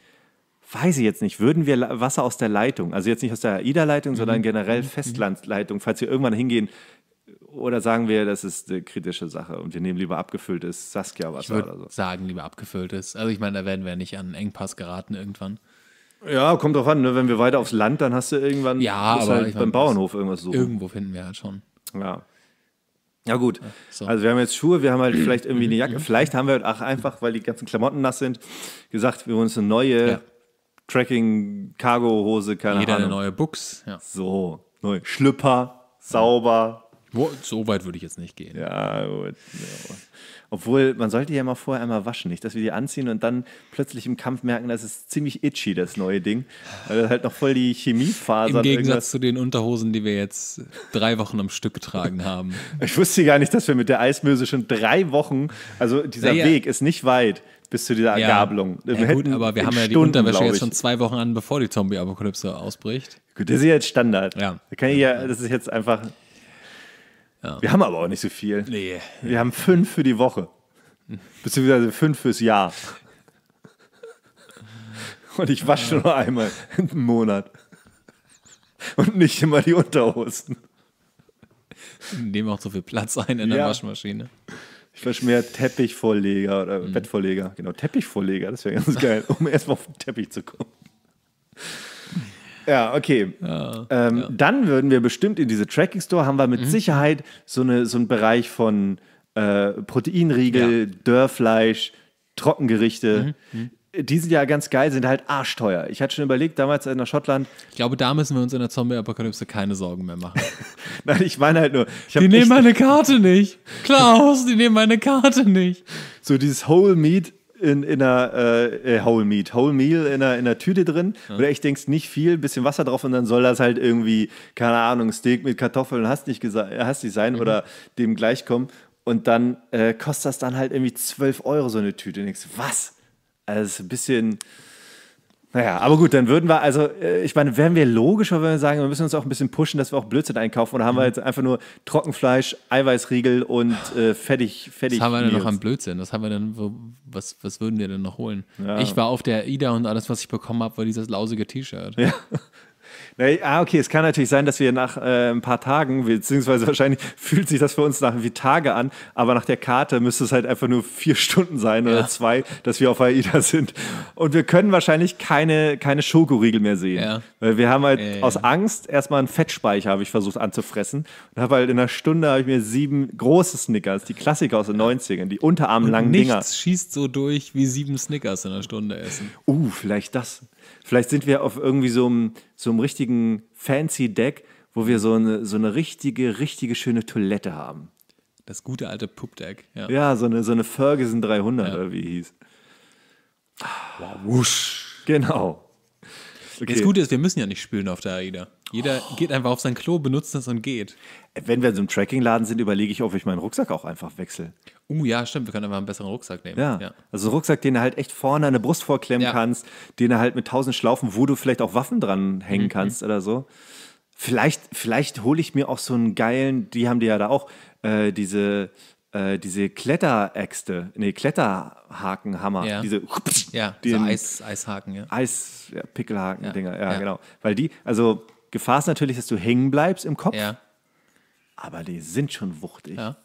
weiß ich jetzt nicht, würden wir Wasser aus der Leitung, also jetzt nicht aus der AIDA-Leitung, mhm. sondern generell mhm. Mhm. Festlandleitung, falls wir irgendwann hingehen oder sagen wir, das ist eine kritische Sache und wir nehmen lieber abgefülltes Saskia-Wasser oder so? sagen lieber abgefülltes. Also ich meine, da werden wir nicht an einen Engpass geraten irgendwann. Ja, kommt drauf an, ne? wenn wir weiter aufs Land, dann hast du irgendwann ja, aber halt beim Bauernhof irgendwas so. Irgendwo finden wir halt schon. Ja. Ja, gut. So. Also, wir haben jetzt Schuhe, wir haben halt vielleicht irgendwie eine Jacke. Vielleicht haben wir halt auch einfach, weil die ganzen Klamotten nass sind, gesagt, wir holen uns eine neue ja. Tracking-Cargo-Hose, keine Jeder Ahnung. Jeder eine neue Buchs. Ja. So, neu. Schlüpper, sauber, so weit würde ich jetzt nicht gehen. Ja, gut. Ja. Obwohl, man sollte ja mal vorher einmal waschen, nicht, dass wir die anziehen und dann plötzlich im Kampf merken, das ist ziemlich itchy, das neue Ding. Weil das halt noch voll die Chemiefaser Im Gegensatz zu den Unterhosen, die wir jetzt drei Wochen am Stück getragen haben. Ich wusste gar nicht, dass wir mit der Eismöse schon drei Wochen, also dieser ja, Weg ist nicht weit bis zu dieser ja, Gabelung. ja, gut, aber wir haben ja die Stunden, Unterwäsche jetzt schon zwei Wochen an, bevor die Zombie-Apokalypse ausbricht. Gut, das ist ja jetzt Standard. Ja. Da kann ich ja, das ist jetzt einfach ja. Wir haben aber auch nicht so viel. Nee. Wir haben fünf für die Woche. Beziehungsweise fünf fürs Jahr. Und ich wasche nur einmal im Monat. Und nicht immer die Unterhosen. Nehmen auch so viel Platz ein in der Waschmaschine. Ich wasche mehr Teppichvorleger oder mhm. Bettvorleger. Genau, Teppichvorleger, das wäre ganz geil, um erstmal auf den Teppich zu kommen. Ja, okay. Ja, ähm, ja. Dann würden wir bestimmt in diese Tracking Store haben wir mit mhm. Sicherheit so, eine, so einen Bereich von äh, Proteinriegel, ja. Dörrfleisch, Trockengerichte. Mhm. Mhm die sind ja ganz geil, sind halt arschteuer. Ich hatte schon überlegt, damals in der Schottland. Ich glaube, da müssen wir uns in der Zombie-Apokalypse keine Sorgen mehr machen. Nein, ich meine halt nur. die nehmen meine Karte nicht. Klaus, die nehmen meine Karte nicht. So dieses Whole Meat in, in einer äh, äh, Whole Meat, Whole Meal in einer, in einer Tüte drin, ja. wo du echt denkst, nicht viel, bisschen Wasser drauf und dann soll das halt irgendwie, keine Ahnung, Steak mit Kartoffeln, hast nicht, hast nicht sein mhm. oder dem gleichkommen. Und dann äh, kostet das dann halt irgendwie 12 Euro so eine Tüte. Und denkst, was? Also ein bisschen naja, aber gut, dann würden wir, also äh, ich meine, wären wir logischer, wenn wir sagen, wir müssen uns auch ein bisschen pushen, dass wir auch Blödsinn einkaufen oder haben wir mhm. jetzt einfach nur Trockenfleisch, Eiweißriegel und äh, fertig, fertig. Was haben wir denn noch an Blödsinn? Was haben wir denn, was, was würden wir denn noch holen? Ja. Ich war auf der IDA und alles, was ich bekommen habe, war dieses lausige T-Shirt. Ja ah, okay, es kann natürlich sein, dass wir nach äh, ein paar Tagen, beziehungsweise wahrscheinlich fühlt sich das für uns nach wie Tage an, aber nach der Karte müsste es halt einfach nur vier Stunden sein ja. oder zwei, dass wir auf AIDA sind. Und wir können wahrscheinlich keine, keine Schokoriegel mehr sehen. Ja. Weil wir haben halt äh, aus Angst erstmal einen Fettspeicher, habe ich versucht anzufressen. Und habe halt in einer Stunde habe ich mir sieben große Snickers, die Klassiker aus den 90ern, die unterarmlangen Dinger. Nichts schießt so durch wie sieben Snickers in einer Stunde essen. Uh, vielleicht das. Vielleicht sind wir auf irgendwie so einem, so einem richtigen fancy Deck, wo wir so eine, so eine richtige, richtige schöne Toilette haben. Das gute alte Pupdeck, ja. Ja, so eine, so eine Ferguson 300 ja. oder wie hieß. Wow, wusch. Genau. Okay. Das Gute ist, wir müssen ja nicht spülen auf der AIDA. Jeder oh. geht einfach auf sein Klo, benutzt es und geht. Wenn wir in so einem Trackingladen sind, überlege ich, ob ich meinen Rucksack auch einfach wechsle. Oh uh, ja, stimmt, wir können einfach einen besseren Rucksack nehmen. Ja. ja. Also einen Rucksack, den du halt echt vorne an der Brust vorklemmen ja. kannst, den du halt mit tausend Schlaufen, wo du vielleicht auch Waffen dran hängen mhm. kannst oder so. Vielleicht, vielleicht hole ich mir auch so einen geilen, die haben die ja da auch, äh, diese äh, diese Kletteräxte, nee, Kletterhakenhammer, ja. diese ja, so Eis, Eishaken, ja. Eis, Pickelhaken-Dinger, ja, ja, genau. Weil die, also Gefahr ist natürlich, dass du hängen bleibst im Kopf, ja. aber die sind schon wuchtig. Ja.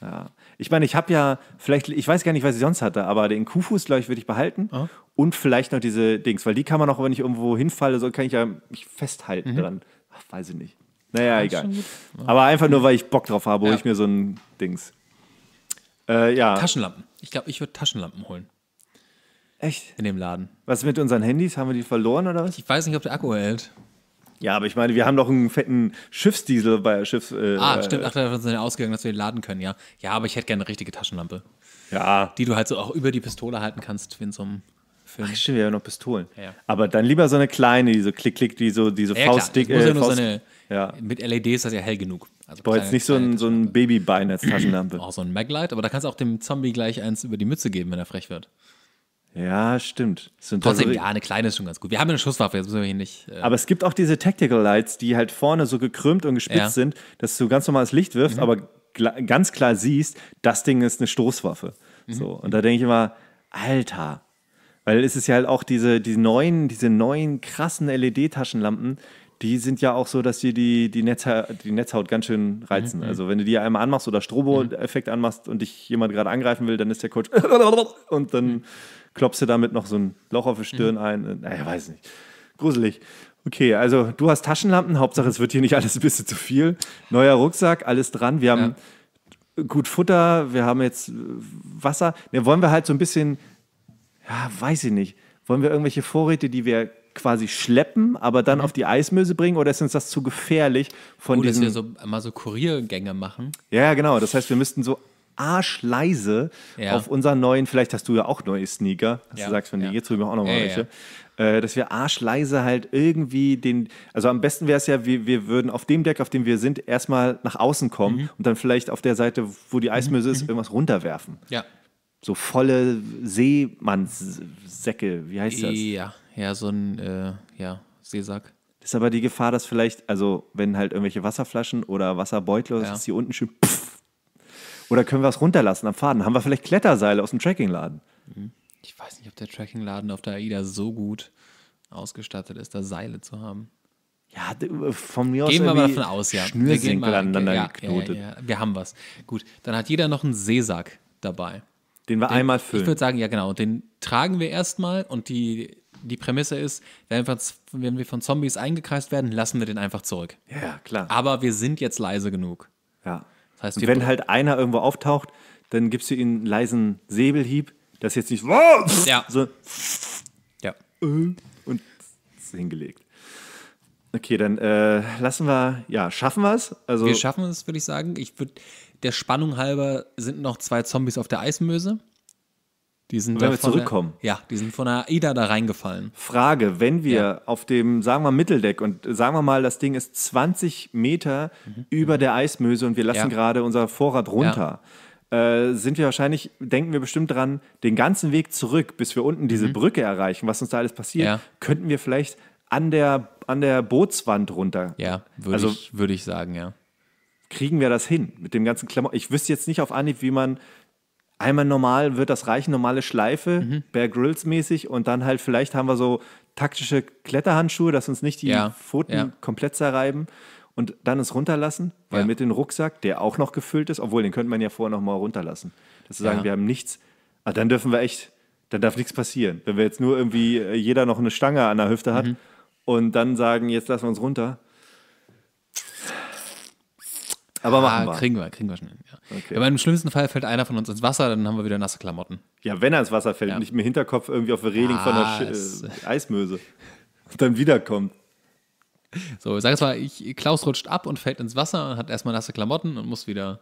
Ja. Ich meine, ich habe ja vielleicht, ich weiß gar nicht, was ich sonst hatte, aber den Kuhfuß, glaube ich, würde ich behalten. Oh. Und vielleicht noch diese Dings, weil die kann man auch, wenn ich irgendwo hinfalle, so kann ich ja mich festhalten mhm. dran. Ach, weiß ich nicht. Naja, egal. Aber einfach nur, weil ich Bock drauf habe, ja. ich mir so ein Dings. Äh, ja. Taschenlampen. Ich glaube, ich würde Taschenlampen holen. Echt? In dem Laden. Was mit unseren Handys? Haben wir die verloren oder was? Ich weiß nicht, ob der Akku hält. Ja, aber ich meine, wir haben doch einen fetten Schiffsdiesel bei Schiff. Äh, ah, stimmt. Ach, davon sind ausgegangen, dass wir den laden können, ja. Ja, aber ich hätte gerne eine richtige Taschenlampe. Ja. Die du halt so auch über die Pistole halten kannst, wie in so einem Film. Ach, stimmt, wir haben noch Pistolen. Ja, Aber dann lieber so eine kleine, die so klick, klick, die so, die so ja, Faustdick. Äh, ja Faust, so ja. Mit LEDs ist das ja hell genug. Also ich brauche jetzt nicht so ein, so ein Babybein als Taschenlampe. Auch so ein Maglite, aber da kannst du auch dem Zombie gleich eins über die Mütze geben, wenn er frech wird. Ja, stimmt. Trotzdem, ja, eine kleine ist schon ganz gut. Wir haben eine Schusswaffe, jetzt müssen wir hier nicht. Äh aber es gibt auch diese Tactical Lights, die halt vorne so gekrümmt und gespitzt ja. sind, dass du ganz normales Licht wirfst, mhm. aber ganz klar siehst, das Ding ist eine Stoßwaffe. Mhm. So, und da denke ich immer, Alter. Weil es ist ja halt auch diese, die neuen, diese neuen krassen LED-Taschenlampen, die sind ja auch so, dass sie die, die, Netzha die Netzhaut ganz schön reizen. Mhm. Also wenn du die einmal anmachst oder Strobo-Effekt mhm. anmachst und dich jemand gerade angreifen will, dann ist der Coach mhm. und dann mhm. klopfst du damit noch so ein Loch auf die mhm. Stirn ein. Naja, weiß nicht. Gruselig. Okay, also du hast Taschenlampen. Hauptsache, es wird hier nicht alles ein bisschen zu viel. Neuer Rucksack, alles dran. Wir haben ja. gut Futter, wir haben jetzt Wasser. Ne, wollen wir halt so ein bisschen, ja, weiß ich nicht. Wollen wir irgendwelche Vorräte, die wir quasi schleppen, aber dann mhm. auf die Eismöse bringen oder ist uns das zu gefährlich von oh, diesen... dass wir so, mal so Kuriergänge machen. Ja, genau. Das heißt, wir müssten so arschleise ja. auf unseren neuen, vielleicht hast du ja auch neue Sneaker, dass ja. du sagst, wenn ja. die jetzt drüber auch nochmal ja, welche, äh, dass wir arschleise halt irgendwie den, also am besten wäre es ja, wir, wir würden auf dem Deck, auf dem wir sind, erstmal nach außen kommen mhm. und dann vielleicht auf der Seite, wo die Eismöse mhm. ist, mhm. irgendwas runterwerfen. Ja. So volle Seemannssäcke, wie heißt das? Ja. Ja, so ein äh, ja, Seesack. Das ist aber die Gefahr, dass vielleicht, also wenn halt irgendwelche Wasserflaschen oder Wasserbeutel, ja. ist hier unten schön. Pff, oder können wir es runterlassen am Faden? Haben wir vielleicht Kletterseile aus dem Trekkingladen? Hm. Ich weiß nicht, ob der Trekkingladen auf der AIDA so gut ausgestattet ist, da Seile zu haben. Ja, äh, von mir gehen aus. Gehen wir mal davon aus, ja. Schnürsenkel mal, aneinander ja, geknotet. Ja, ja, wir haben was. Gut, dann hat jeder noch einen Seesack dabei. Den wir den, einmal füllen. Ich würde sagen, ja genau, den tragen wir erstmal und die die Prämisse ist, wenn wir, wenn wir von Zombies eingekreist werden, lassen wir den einfach zurück. Ja, klar. Aber wir sind jetzt leise genug. Ja. Das heißt, Und wenn halt einer irgendwo auftaucht, dann gibst du ihm einen leisen Säbelhieb, dass jetzt nicht ja. so ja. Äh. und ist hingelegt. Okay, dann äh, lassen wir, ja, schaffen wir es? Also wir schaffen es, würde ich sagen. Ich würde, der Spannung halber sind noch zwei Zombies auf der Eismöse. Die sind wenn wir zurückkommen. Der, ja, die sind von der AIDA da reingefallen. Frage, wenn wir ja. auf dem, sagen wir Mitteldeck und sagen wir mal, das Ding ist 20 Meter mhm. über der Eismöse und wir lassen ja. gerade unser Vorrat runter. Ja. Äh, sind wir wahrscheinlich, denken wir bestimmt dran, den ganzen Weg zurück, bis wir unten diese mhm. Brücke erreichen, was uns da alles passiert, könnten wir vielleicht an der, an der Bootswand runter. Ja, würde also, ich, würd ich sagen, ja. Kriegen wir das hin mit dem ganzen Klamotten? Ich wüsste jetzt nicht auf Anhieb, wie man einmal normal wird das reichen, normale Schleife, mhm. Bear Grills mäßig und dann halt vielleicht haben wir so taktische Kletterhandschuhe, dass uns nicht die ja. Pfoten ja. komplett zerreiben und dann es runterlassen, weil ja. mit dem Rucksack, der auch noch gefüllt ist, obwohl den könnte man ja vorher noch mal runterlassen. Das wir sagen, wir haben nichts, ah, dann dürfen wir echt, dann darf nichts passieren. Wenn wir jetzt nur irgendwie äh, jeder noch eine Stange an der Hüfte hat mhm. und dann sagen, jetzt lassen wir uns runter, aber machen wir. Kriegen wir, kriegen wir schnell. Ja. Okay. Aber im schlimmsten Fall fällt einer von uns ins Wasser, dann haben wir wieder nasse Klamotten. Ja, wenn er ins Wasser fällt, ja. nicht mehr Hinterkopf irgendwie auf der Reling ah, von der äh, Eismöse. Und dann wiederkommt. So, ich sag jetzt mal, ich, Klaus rutscht ab und fällt ins Wasser und hat erstmal nasse Klamotten und muss wieder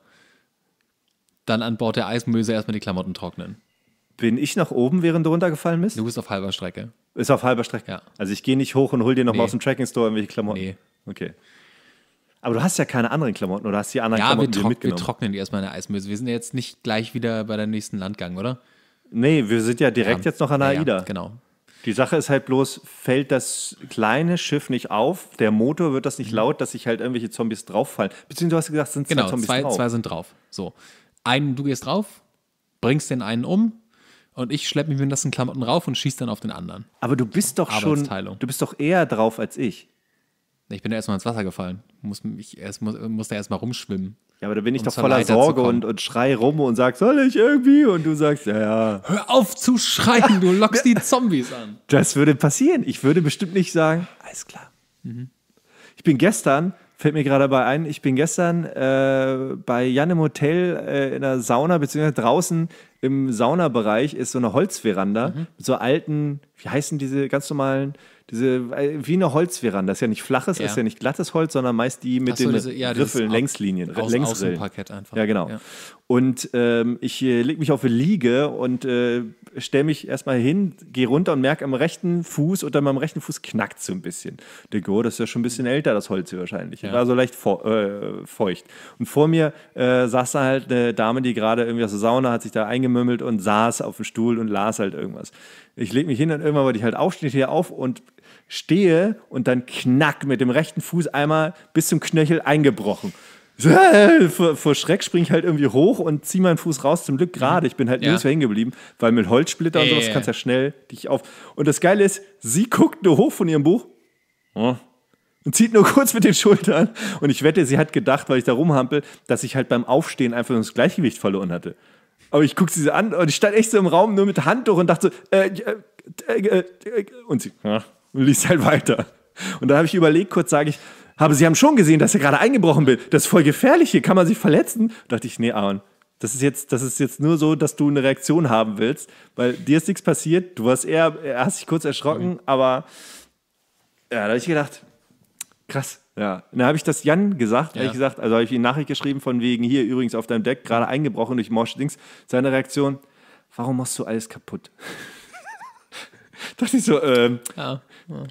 dann an Bord der Eismöse erstmal die Klamotten trocknen. Bin ich nach oben, während du runtergefallen bist? Du bist auf halber Strecke. Ist auf halber Strecke? Ja. Also ich gehe nicht hoch und hol dir nochmal nee. aus dem Tracking-Store irgendwelche Klamotten? Nee. Okay. Aber du hast ja keine anderen Klamotten oder hast die anderen ja, Klamotten wir mitgenommen? Ja, wir trocknen die erstmal in der Eismühle. Wir sind ja jetzt nicht gleich wieder bei der nächsten Landgang, oder? Nee, wir sind ja direkt ja. jetzt noch an der ja, AIDA. genau. Die Sache ist halt bloß, fällt das kleine Schiff nicht auf, der Motor wird das nicht mhm. laut, dass sich halt irgendwelche Zombies drauffallen. Beziehungsweise du hast gesagt, sind genau, zwei Zombies zwei, drauf. zwei sind drauf. So. Einen, du gehst drauf, bringst den einen um, und ich schleppe mich mit den Klamotten rauf und schieß dann auf den anderen. Aber du bist doch schon, du bist doch eher drauf als ich. Ich bin erstmal ins Wasser gefallen. Muss, ich erst, muss, musste erstmal rumschwimmen. Ja, aber da bin ich um doch voller Sorge und, und schrei rum und sag, soll ich irgendwie? Und du sagst, ja, ja. Hör auf zu schreien, du lockst die Zombies an. Das würde passieren. Ich würde bestimmt nicht sagen, alles klar. Mhm. Ich bin gestern, fällt mir gerade dabei ein, ich bin gestern äh, bei Jan im Hotel äh, in der Sauna, beziehungsweise draußen im Saunabereich ist so eine Holzveranda mhm. mit so alten, wie heißen diese ganz normalen diese äh, wie eine Holzveranda, das ist ja nicht flaches, ja. ist ja nicht glattes Holz, sondern meist die mit so, den diese, ja, Riffeln, Längslinien, aus, Längsrillen. Außenparkett einfach. Ja, genau. Ja. Und ähm, ich äh, lege mich auf eine Liege und äh, stelle mich erstmal hin, gehe runter und merke am rechten Fuß, oder meinem rechten Fuß knackt so ein bisschen. Denke, oh, das ist ja schon ein bisschen älter, das Holz hier wahrscheinlich. War so leicht äh, feucht. Und vor mir äh, saß da halt eine Dame, die gerade irgendwie aus der Sauna hat sich da eingemümmelt und saß auf dem Stuhl und las halt irgendwas. Ich lege mich hin und irgendwann wollte ich halt aufstehen, stehe auf und stehe und dann knack mit dem rechten Fuß einmal bis zum Knöchel eingebrochen. Vor, vor, Schreck springe ich halt irgendwie hoch und ziehe meinen Fuß raus. Zum Glück mhm. gerade. Ich bin halt ja. nirgends hängen geblieben, weil mit Holzsplitter und sowas äh. kannst du ja schnell dich auf. Und das Geile ist, sie guckt nur hoch von ihrem Buch oh. und zieht nur kurz mit den Schultern. Und ich wette, sie hat gedacht, weil ich da rumhampel, dass ich halt beim Aufstehen einfach das Gleichgewicht verloren hatte. Aber ich gucke sie an und ich stand echt so im Raum nur mit Hand durch und dachte so, äh, äh, äh, äh, äh, und sie, ja. Oh und liest halt weiter. Und dann habe ich überlegt, kurz sage ich, aber Sie haben schon gesehen, dass er gerade eingebrochen bin. Das ist voll gefährlich, hier kann man sich verletzen. Da dachte ich, nee, Aaron, das ist, jetzt, das ist jetzt nur so, dass du eine Reaktion haben willst, weil dir ist nichts passiert. Du warst eher, hast dich kurz erschrocken, mhm. aber ja, da habe ich gedacht, krass. Ja, und dann habe ich das Jan gesagt, ja. ich gesagt, also habe ich ihm Nachricht geschrieben von wegen hier übrigens auf deinem Deck gerade eingebrochen durch Mosch Dings. Seine Reaktion: Warum machst du alles kaputt? dachte ich so, ähm,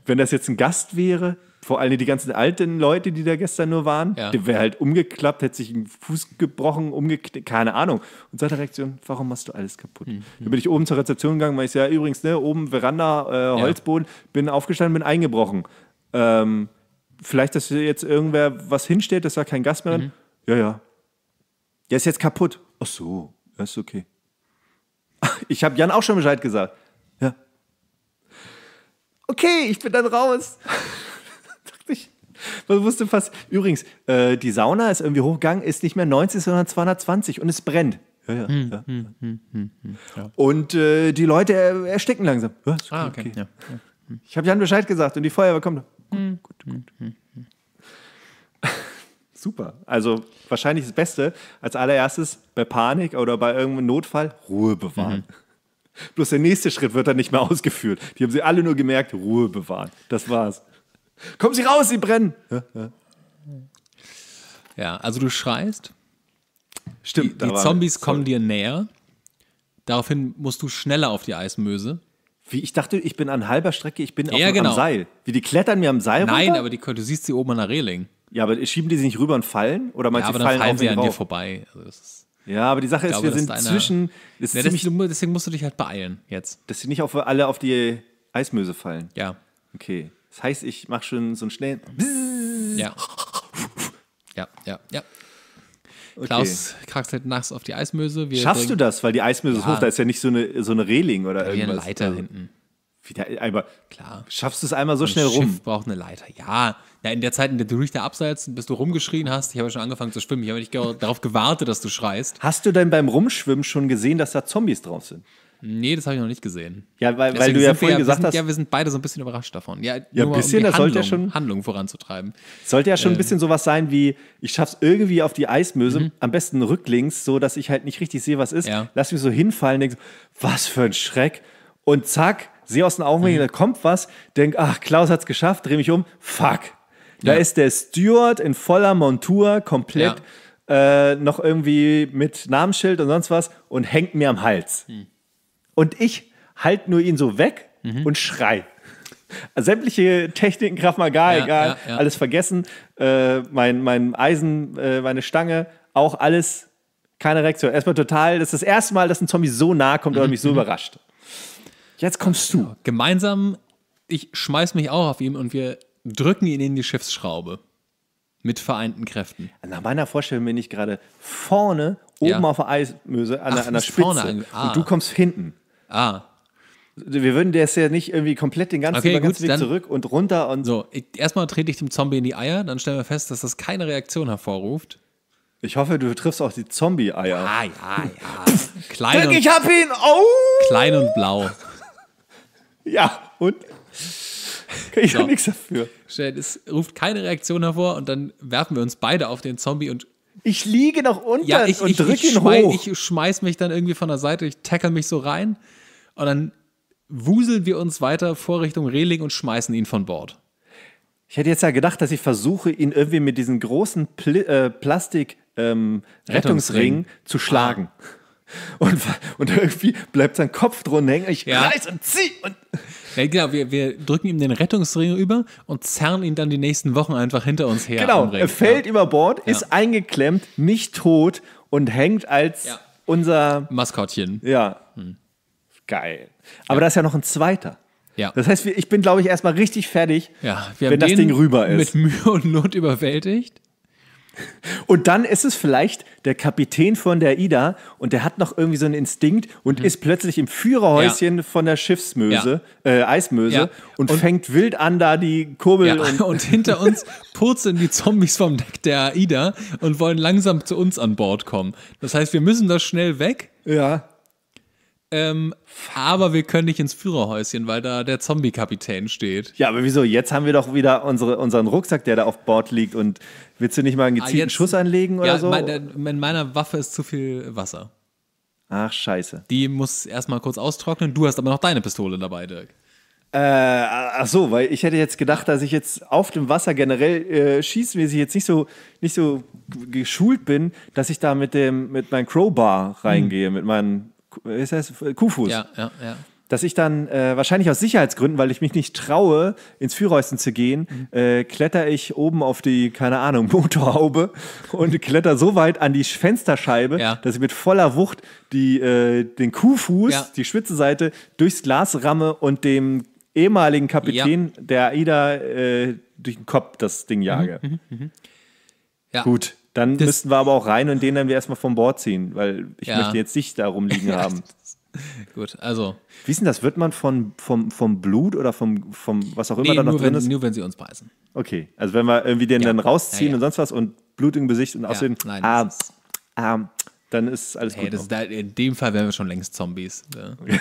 wenn das jetzt ein Gast wäre, vor allem die ganzen alten Leute, die da gestern nur waren, ja. der wäre halt umgeklappt, hätte sich einen Fuß gebrochen, umgeknickt, keine Ahnung. Und seine Reaktion, warum machst du alles kaputt? Mhm. Dann bin ich oben zur Rezeption gegangen, weil ich ja übrigens, ne, oben Veranda, äh, Holzboden, ja. bin aufgestanden, bin eingebrochen. Ähm, vielleicht, dass jetzt irgendwer was hinstellt, das war kein Gast mehr. Mhm. Ja, ja. Der ist jetzt kaputt. Ach so, das ist okay. Ich habe Jan auch schon Bescheid gesagt okay, ich bin dann raus. Dachte ich. Man wusste fast. Übrigens, äh, die Sauna ist irgendwie hochgegangen, ist nicht mehr 90, sondern 220 und es brennt. Ja, ja, hm, ja. Hm, hm, hm, hm, hm. und äh, die Leute ersticken langsam. Ja, ah, okay. okay. Ich habe Jan Bescheid gesagt und die Feuerwehr kommt. Gut, gut, gut. Super. Also wahrscheinlich das Beste als allererstes bei Panik oder bei irgendeinem Notfall Ruhe bewahren. Mhm. Bloß der nächste Schritt wird dann nicht mehr ausgeführt. Die haben sie alle nur gemerkt, Ruhe bewahren. Das war's. Kommen Sie raus, Sie brennen! Ja, also du schreist. Stimmt. Die, die Zombies kommen dir näher. Daraufhin musst du schneller auf die Eismöse. Wie, ich dachte, ich bin an halber Strecke, ich bin ja, auf, genau. am Seil. Wie, die klettern mir am Seil Nein, runter? aber die, du siehst sie oben an der Reling. Ja, aber schieben die sich nicht rüber und fallen? Oder meinst ja, du, aber die fallen dann fallen sie an drauf? dir vorbei. Also das ist ja, aber die Sache ist, glaube, wir sind zwischen. Ist ja, ziemlich, das, deswegen musst du dich halt beeilen jetzt. Dass sie nicht auf, alle auf die Eismöse fallen. Ja. Okay. Das heißt, ich mache schon so einen schnellen. Ja. Ja, ja, ja. Okay. Klaus halt nachts auf die Eismöse. Wir Schaffst bringen, du das? Weil die Eismöse ja. ist hoch, da ist ja nicht so eine, so eine Reling oder irgendwas. Wie eine Leiter also. hinten. Wieder einmal. Klar. Schaffst du es einmal so ein schnell Schiff rum? Schiff braucht eine Leiter. Ja. Na, in der Zeit, in der du durch da Abseits bis du rumgeschrien hast, ich habe ja schon angefangen zu schwimmen. Ich habe nicht darauf gewartet, dass du schreist. Hast du denn beim Rumschwimmen schon gesehen, dass da Zombies drauf sind? Nee, das habe ich noch nicht gesehen. Ja, weil, weil du ja vorhin ja, gesagt sind, hast. Ja, wir sind beide so ein bisschen überrascht davon. Ja, ja ein bisschen, um das sollte ja schon. Handlung voranzutreiben. Sollte ja schon ähm. ein bisschen sowas sein wie: ich schaffe es irgendwie auf die Eismöse, mhm. am besten rücklings, so dass ich halt nicht richtig sehe, was ist. Ja. Lass mich so hinfallen, denk, was für ein Schreck. Und zack, sehe aus den Augen, mhm. da kommt was, denke, ach, Klaus hat es geschafft, drehe mich um, fuck. Da ja. ist der Steward in voller Montur, komplett ja. äh, noch irgendwie mit Namensschild und sonst was und hängt mir am Hals. Mhm. Und ich halte nur ihn so weg mhm. und schrei. Also sämtliche Techniken, Kraft Maga, ja, egal, alles vergessen. Äh, mein, mein Eisen, äh, meine Stange, auch alles keine Reaktion. Erstmal total, das ist das erste Mal, dass ein Zombie so nah kommt oder mich so überrascht. Jetzt kommst du. Gemeinsam, ich schmeiß mich auch auf ihn und wir drücken ihn in die Schiffsschraube. Mit vereinten Kräften. Nach meiner Vorstellung bin ich gerade vorne, oben ja. auf der Eismöse, an, Ach, der, an der Spitze. Ah. Und du kommst hinten. Ah. Wir würden das ja nicht irgendwie komplett den ganzen, okay, den ganzen gut, Weg zurück und runter und. So, ich, erstmal trete ich dem Zombie in die Eier, dann stellen wir fest, dass das keine Reaktion hervorruft. Ich hoffe, du triffst auch die Zombie-Eier. Ah, ja, ja. Klein Glück, und, ich hab ihn! Oh! Klein und blau. Ja, und? Kann ich so. ja nichts dafür. Es ruft keine Reaktion hervor und dann werfen wir uns beide auf den Zombie und. Ich liege noch unten ja, ich, und drücke ihn schmeiß, hoch. Ich schmeiß mich dann irgendwie von der Seite, ich tackle mich so rein und dann wuseln wir uns weiter vor Richtung Reling und schmeißen ihn von Bord. Ich hätte jetzt ja gedacht, dass ich versuche, ihn irgendwie mit diesem großen Pl äh, Plastik-Rettungsring ähm, zu schlagen. Ah. Und, und irgendwie bleibt sein Kopf drunten hängen. Ich ja. reiß und zieh und. Ja, genau, wir, wir drücken ihm den Rettungsring über und zerren ihn dann die nächsten Wochen einfach hinter uns her. Genau, er fällt ja. über Bord, ja. ist eingeklemmt, nicht tot und hängt als ja. unser Maskottchen. Ja. Hm. Geil. Aber da ist ja noch ein zweiter. Ja. Das heißt, ich bin, glaube ich, erstmal richtig fertig, ja, wenn das Ding rüber ist. Mit Mühe und Not überwältigt. Und dann ist es vielleicht der Kapitän von der Ida und der hat noch irgendwie so einen Instinkt und mhm. ist plötzlich im Führerhäuschen ja. von der Schiffsmöse, ja. äh, Eismöse ja. und, und, fängt wild an, da die Kurbel. Und, und, hinter uns purzeln die Zombies vom Deck der Ida und wollen langsam zu uns an Bord kommen. Das heißt, wir müssen da schnell weg. Ja. Ähm, aber wir können nicht ins Führerhäuschen, weil da der Zombie-Kapitän steht. Ja, aber wieso? Jetzt haben wir doch wieder unsere, unseren Rucksack, der da auf Bord liegt. Und willst du nicht mal einen ah, gezielten ah, jetzt, Schuss anlegen oder ja, so? Mein, in meiner Waffe ist zu viel Wasser. Ach, scheiße. Die muss erstmal kurz austrocknen. Du hast aber noch deine Pistole dabei, Dirk. Äh, ach so, weil ich hätte jetzt gedacht, dass ich jetzt auf dem Wasser generell äh, schießmäßig jetzt nicht so, nicht so geschult bin, dass ich da mit, dem, mit meinem Crowbar reingehe, hm. mit meinem ist das? Kuhfuß. Ja, ja, ja. Dass ich dann äh, wahrscheinlich aus Sicherheitsgründen, weil ich mich nicht traue, ins Führhäuschen zu gehen, mhm. äh, kletter ich oben auf die, keine Ahnung, Motorhaube und kletter so weit an die Fensterscheibe, ja. dass ich mit voller Wucht die, äh, den Kuhfuß, ja. die Spitzenseite, durchs Glas ramme und dem ehemaligen Kapitän ja. der AIDA äh, durch den Kopf das Ding mhm, jage. Mhm, mh, Ja. Gut. Dann das müssten wir aber auch rein und den dann wir erstmal vom Bord ziehen, weil ich ja. möchte jetzt dich da rumliegen haben. Gut, also. Wie ist denn das? Wird man von, vom, vom Blut oder vom, vom was auch immer nee, da noch drin wenn, ist? Nur wenn sie uns beißen. Okay, also wenn wir irgendwie den ja. dann rausziehen ja, und sonst was und Blut im Gesicht und außerdem. Nein, ah, ah, dann ist alles hey, gut. Das da, in dem Fall wären wir schon längst Zombies. Okay. Ne?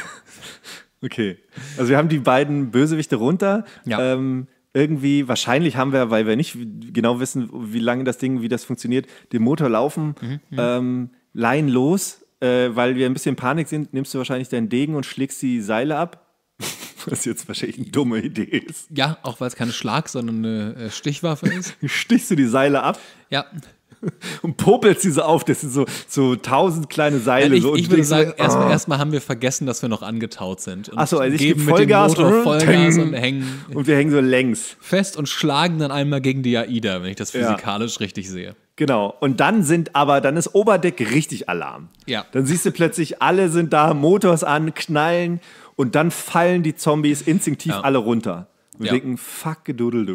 okay. Also wir haben die beiden Bösewichte runter. Ja. Ähm, irgendwie, wahrscheinlich haben wir, weil wir nicht genau wissen, wie lange das Ding, wie das funktioniert, den Motor laufen, mhm, mhm. ähm, Laien los, äh, weil wir ein bisschen Panik sind, nimmst du wahrscheinlich deinen Degen und schlägst die Seile ab. Was jetzt wahrscheinlich eine dumme Idee ist. Ja, auch weil es keine Schlag, sondern eine äh, Stichwaffe ist. Stichst du die Seile ab? Ja. und popelt sie so auf. Das sind so, so tausend kleine Seile. Ja, ich, so ich würde sagen, so, erstmal, oh. erstmal haben wir vergessen, dass wir noch angetaut sind. Achso, also ich gebe Vollgas, Motor, Vollgas und hängen. Und wir hängen so längs. Fest und schlagen dann einmal gegen die AIDA, wenn ich das physikalisch ja. richtig sehe. Genau. Und dann sind aber, dann ist Oberdeck richtig Alarm. Ja. Dann siehst du plötzlich, alle sind da, Motors an, knallen und dann fallen die Zombies instinktiv ja. alle runter. Wir ja. denken, fuck, gedudel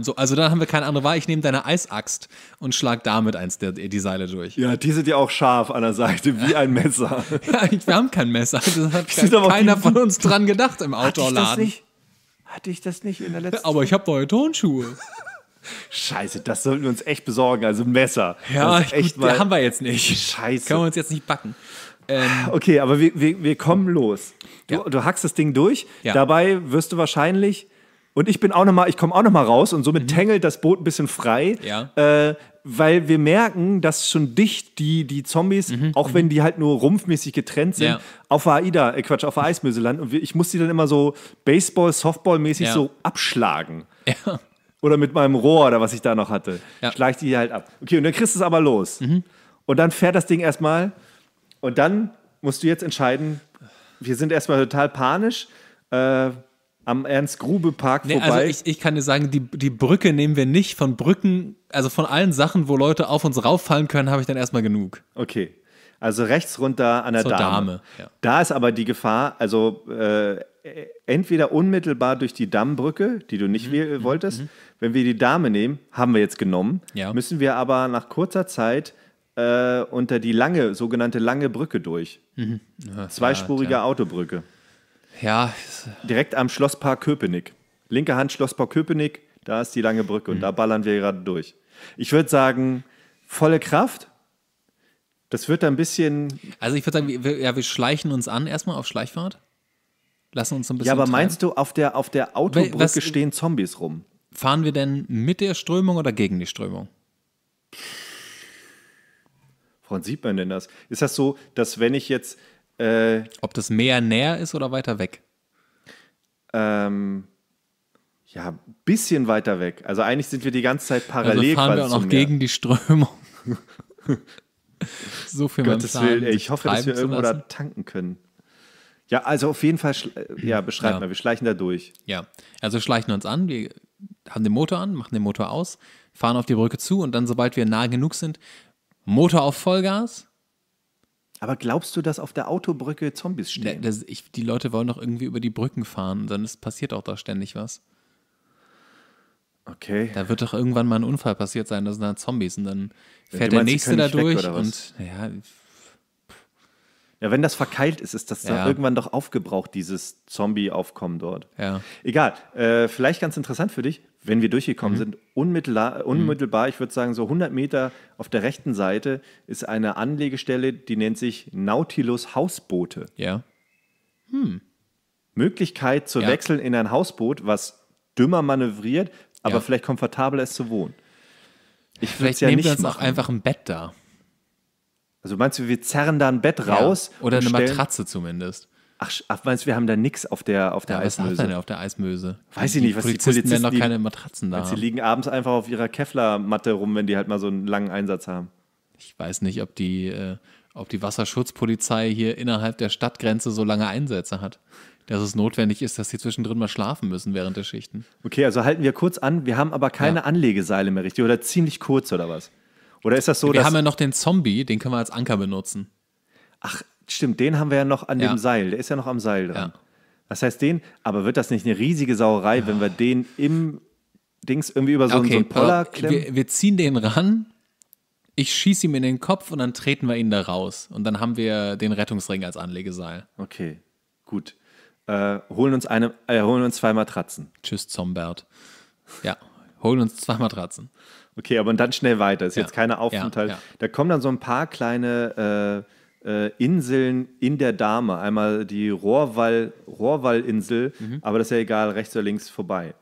so, also dann haben wir keine andere Wahl. Ich nehme deine Eisaxt und schlag damit eins der, die Seile durch. Ja, die sind ja auch scharf an der Seite, wie ein Messer. ja, wir haben kein Messer. Das hat kein, keiner von uns dran gedacht im Outdoor-Laden. Hatte ich das nicht in der letzten Aber ich habe neue Tonschuhe. Scheiße, das sollten wir uns echt besorgen. Also ein Messer. Ja, echt gut, mal... haben wir jetzt nicht. Scheiße. Können wir uns jetzt nicht backen. Ähm, okay, aber wir, wir, wir kommen los. Du, ja. du hackst das Ding durch. Ja. Dabei wirst du wahrscheinlich und ich bin auch noch mal, ich komme auch noch mal raus und somit mhm. tangelt das Boot ein bisschen frei, ja. äh, weil wir merken, dass schon dicht die, die Zombies, mhm. auch mhm. wenn die halt nur rumpfmäßig getrennt sind, ja. auf der AIDA, äh Quatsch, auf der Eismüse landen. Und ich muss die dann immer so Baseball, Softball-mäßig ja. so abschlagen. Ja. Oder mit meinem Rohr oder was ich da noch hatte. Ja. Schleicht die halt ab. Okay, und dann kriegst du es aber los. Mhm. Und dann fährt das Ding erstmal. Und dann musst du jetzt entscheiden, wir sind erstmal total panisch. Äh, am Ernst-Grube-Park nee, also vorbei. Also ich, ich, kann dir sagen, die, die Brücke nehmen wir nicht. Von Brücken, also von allen Sachen, wo Leute auf uns rauffallen können, habe ich dann erstmal genug. Okay. Also rechts runter an der Zur Dame. Dame ja. Da ist aber die Gefahr, also äh, entweder unmittelbar durch die Dammbrücke, die du nicht mhm. mhm. wolltest. Mhm. Wenn wir die Dame nehmen, haben wir jetzt genommen, ja. müssen wir aber nach kurzer Zeit äh, unter die lange, sogenannte lange Brücke durch. Mhm. Ja, Zweispurige Autobrücke. Ja. Direkt am Schlosspark Köpenick. Linke Hand Schlosspark Köpenick, da ist die lange Brücke und mhm. da ballern wir gerade durch. Ich würde sagen, volle Kraft. Das wird ein bisschen. Also ich würde sagen, wir, ja, wir schleichen uns an erstmal auf Schleichfahrt. Lassen uns so ein bisschen. Ja, aber treiben. meinst du, auf der, auf der Autobrücke Was, stehen Zombies rum? Fahren wir denn mit der Strömung oder gegen die Strömung? Woran sieht man denn das? Ist das so, dass wenn ich jetzt äh, Ob das Meer näher ist oder weiter weg? Ähm, ja, ein bisschen weiter weg. Also eigentlich sind wir die ganze Zeit also parallel. Also fahren wir auch noch gegen die Strömung. so viel Gottes Plan, Willen, ey, ich hoffe, dass wir irgendwo da tanken können. Ja, also auf jeden Fall, äh, ja, beschreib ja. mal, wir schleichen da durch. Ja, also schleichen uns an, wir haben den Motor an, machen den Motor aus, fahren auf die Brücke zu und dann, sobald wir nah genug sind, Motor auf Vollgas, aber glaubst du, dass auf der Autobrücke Zombies stehen? Das, ich, die Leute wollen doch irgendwie über die Brücken fahren, dann passiert auch da ständig was. Okay. Da wird doch irgendwann mal ein Unfall passiert sein, da sind da Zombies und dann fährt ja, der meinst, nächste da durch und ja. Ja, wenn das verkeilt ist, ist das ja. dann irgendwann doch aufgebraucht, dieses Zombie-Aufkommen dort. Ja. Egal, äh, vielleicht ganz interessant für dich wenn wir durchgekommen mhm. sind, unmittelbar, mhm. unmittelbar, ich würde sagen, so 100 Meter auf der rechten Seite ist eine Anlegestelle, die nennt sich Nautilus Hausboote. Ja. Hm. Möglichkeit zu ja. wechseln in ein Hausboot, was dümmer manövriert, aber ja. vielleicht komfortabler ist zu wohnen. Ich vielleicht ja nehmen wir uns machen. auch einfach ein Bett da. Also meinst du, wir zerren da ein Bett raus? Oder eine Matratze zumindest. Ach, ach meinst du, wir haben da nichts auf der, auf der ja, Eismöse? Was hat denn auf der Eismöse? Weiß die ich nicht, was Polizisten die Polizisten ja noch keine Matratzen da Sie liegen abends einfach auf ihrer Kevlar-Matte rum, wenn die halt mal so einen langen Einsatz haben. Ich weiß nicht, ob die, äh, ob die Wasserschutzpolizei hier innerhalb der Stadtgrenze so lange Einsätze hat dass es notwendig ist, dass sie zwischendrin mal schlafen müssen während der Schichten. Okay, also halten wir kurz an. Wir haben aber keine ja. Anlegeseile mehr richtig oder ziemlich kurz oder was? Oder ist das so? dass. Wir haben ja noch den Zombie, den können wir als Anker benutzen. Ach, Stimmt, den haben wir ja noch an ja. dem Seil. Der ist ja noch am Seil dran. Ja. Das heißt, den, aber wird das nicht eine riesige Sauerei, wenn wir den im Dings irgendwie über so, okay, einen, so einen Poller klemmen? Wir, wir ziehen den ran, ich schieße ihm in den Kopf und dann treten wir ihn da raus. Und dann haben wir den Rettungsring als Anlegeseil. Okay, gut. Äh, holen, uns eine, äh, holen uns zwei Matratzen. Tschüss, Zombert. Ja, holen uns zwei Matratzen. Okay, aber dann schnell weiter. Ist ja. jetzt keine Aufenthalt. Ja, ja. Da kommen dann so ein paar kleine äh, äh, Inseln in der Dame. Einmal die Rohrwall, Rohrwallinsel, mhm. aber das ist ja egal, rechts oder links vorbei.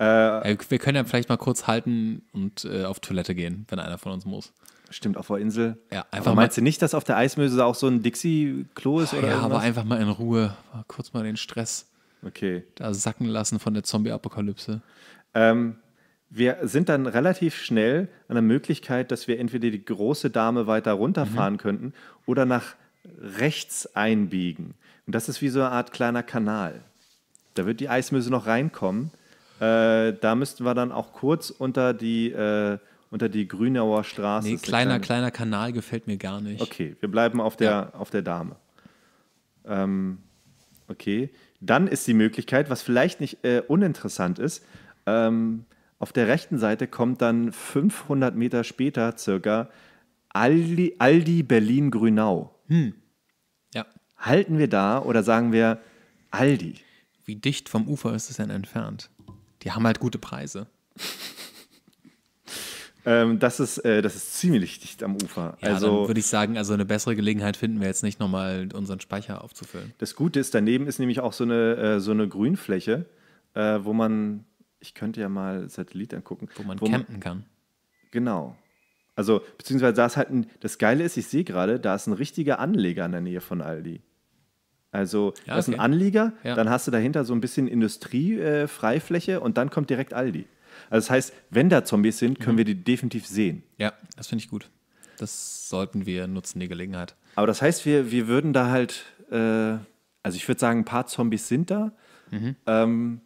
Äh, äh, wir können ja vielleicht mal kurz halten und äh, auf Toilette gehen, wenn einer von uns muss. Stimmt, auf der Insel. Ja, einfach aber meinst du nicht, dass auf der Eismöse auch so ein Dixie-Klo ist? Oh, oder ja, aber einfach mal in Ruhe, mal kurz mal den Stress okay. da sacken lassen von der Zombie-Apokalypse. Ähm, wir sind dann relativ schnell an der Möglichkeit, dass wir entweder die große Dame weiter runterfahren mhm. könnten oder nach rechts einbiegen. Und das ist wie so eine Art kleiner Kanal. Da wird die Eismüsse noch reinkommen. Äh, da müssten wir dann auch kurz unter die, äh, unter die Grünauer Straße. Nee, kleiner, kleine... kleiner Kanal gefällt mir gar nicht. Okay, wir bleiben auf der, ja. auf der Dame. Ähm, okay. Dann ist die Möglichkeit, was vielleicht nicht äh, uninteressant ist, ähm, auf der rechten Seite kommt dann 500 Meter später circa Aldi, Aldi Berlin-Grünau. Hm. Ja. Halten wir da oder sagen wir Aldi? Wie dicht vom Ufer ist es denn entfernt? Die haben halt gute Preise. ähm, das, ist, äh, das ist ziemlich dicht am Ufer. Ja, also würde ich sagen, also eine bessere Gelegenheit finden wir jetzt nicht nochmal unseren Speicher aufzufüllen. Das Gute ist, daneben ist nämlich auch so eine, äh, so eine Grünfläche, äh, wo man ich könnte ja mal Satellit angucken. Wo man wo campen man, kann. Genau. Also, beziehungsweise da ist halt ein, das Geile ist, ich sehe gerade, da ist ein richtiger Anleger in der Nähe von Aldi. Also, ja, das ist ein Anleger, ja. dann hast du dahinter so ein bisschen Industriefreifläche äh, und dann kommt direkt Aldi. Also, das heißt, wenn da Zombies sind, können mhm. wir die definitiv sehen. Ja, das finde ich gut. Das sollten wir nutzen, die Gelegenheit. Aber das heißt, wir, wir würden da halt, äh, also ich würde sagen, ein paar Zombies sind da. Mhm. Ähm,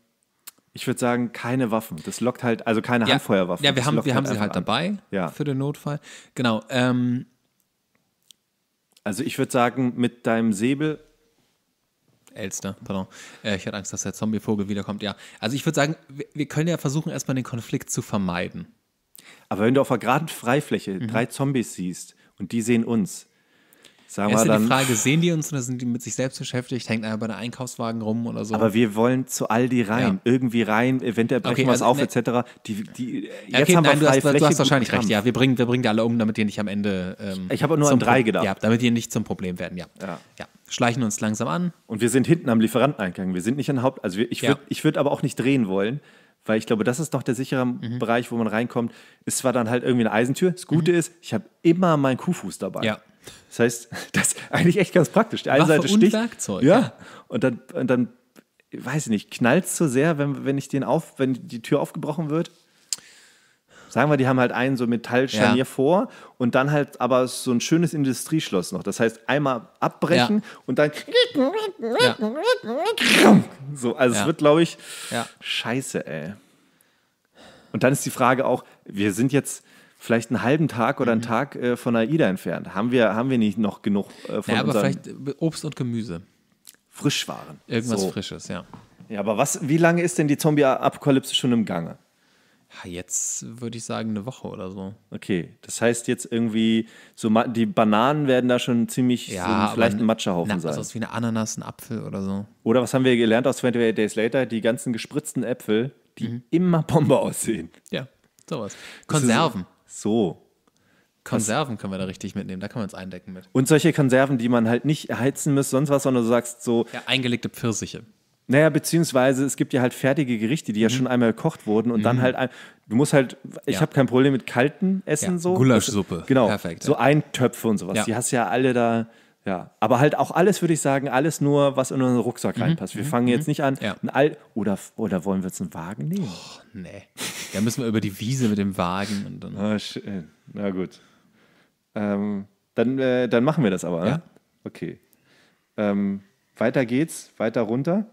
ich würde sagen, keine Waffen. Das lockt halt, also keine ja, Handfeuerwaffen. Ja, wir haben, wir halt sie halt an. dabei ja. für den Notfall. Genau. Ähm, also ich würde sagen, mit deinem Säbel. Elster, pardon. Äh, ich hatte Angst, dass der Zombievogel wiederkommt. Ja, also ich würde sagen, wir, wir, können ja versuchen, erstmal den Konflikt zu vermeiden. Aber wenn du auf einer geraden Freifläche mhm. drei Zombies siehst und die sehen uns, Sagen wir dann. Die Frage, sehen die uns oder sind die mit sich selbst beschäftigt? Hängt einer bei einem Einkaufswagen rum oder so? Aber wir wollen zu all die rein, ja. irgendwie rein, eventuell brechen okay, wir es also, auf, ne, etc. Die, die, jetzt okay, haben nein, wir freie du hast, du hast wahrscheinlich recht, ja. Wir bringen, wir bringen die alle um, damit die nicht am Ende. Ähm, ich habe nur an drei gedacht. Ja, damit die nicht zum Problem werden, ja. ja. ja. Schleichen uns langsam an. Und wir sind hinten am Lieferanteneingang. Wir sind nicht an Haupt. Also wir, ich würde ja. würd aber auch nicht drehen wollen weil ich glaube, das ist doch der sichere mhm. Bereich, wo man reinkommt. Es war dann halt irgendwie eine Eisentür. Das Gute mhm. ist, ich habe immer meinen Kuhfuß dabei. Ja. Das heißt, das ist eigentlich echt ganz praktisch. Die eine Waffe Seite sticht. Werkzeug. Ja. Und dann, und dann weiß ich nicht, knallt es so sehr, wenn, wenn ich den auf, wenn die Tür aufgebrochen wird? Sagen wir, die haben halt einen so Metallscharnier ja. vor und dann halt aber so ein schönes Industrieschloss noch. Das heißt, einmal abbrechen ja. und dann. Ja. So, also es wird, glaube ich, scheiße, ey. Und dann ist die Frage auch, wir sind jetzt, vielleicht einen halben Tag oder einen mhm. Tag äh, von AIDA entfernt. Haben wir, haben wir nicht noch genug äh, von Ja, aber vielleicht Obst und Gemüse. Frischwaren. Irgendwas so. Frisches, ja. Ja, aber was, wie lange ist denn die Zombie-Apokalypse schon im Gange? jetzt würde ich sagen, eine Woche oder so. Okay, das heißt jetzt irgendwie, so die Bananen werden da schon ziemlich, ja, so vielleicht ein ne, Matschehaufen na, sein. Ja, also wie eine Ananas, ein Apfel oder so. Oder was haben wir gelernt aus 28 Days Later? Die ganzen gespritzten Äpfel, die mhm. immer Bombe aussehen. Ja, sowas. Konserven. So. Konserven können wir da richtig mitnehmen, da können wir uns eindecken mit. Und solche Konserven, die man halt nicht erheizen muss, sonst was, sondern du sagst so. Ja, eingelegte Pfirsiche. Naja, beziehungsweise es gibt ja halt fertige Gerichte, die ja mhm. schon einmal gekocht wurden und mhm. dann halt, ein, du musst halt, ich ja. habe kein Problem mit kalten Essen ja. so. Gulaschsuppe. Genau. Perfekt. So Eintöpfe und sowas. Die hast ja alle da ja, aber halt auch alles, würde ich sagen, alles nur, was in unseren Rucksack mhm. reinpasst. Wir mhm. fangen jetzt mhm. nicht an, ja. ein Al oder, oder wollen wir jetzt einen Wagen nehmen? Och, nee. da müssen wir über die Wiese mit dem Wagen und dann. Ah, na, na gut. Ähm, dann, äh, dann machen wir das aber, ne? Ja. Okay. Ähm, weiter geht's, weiter runter.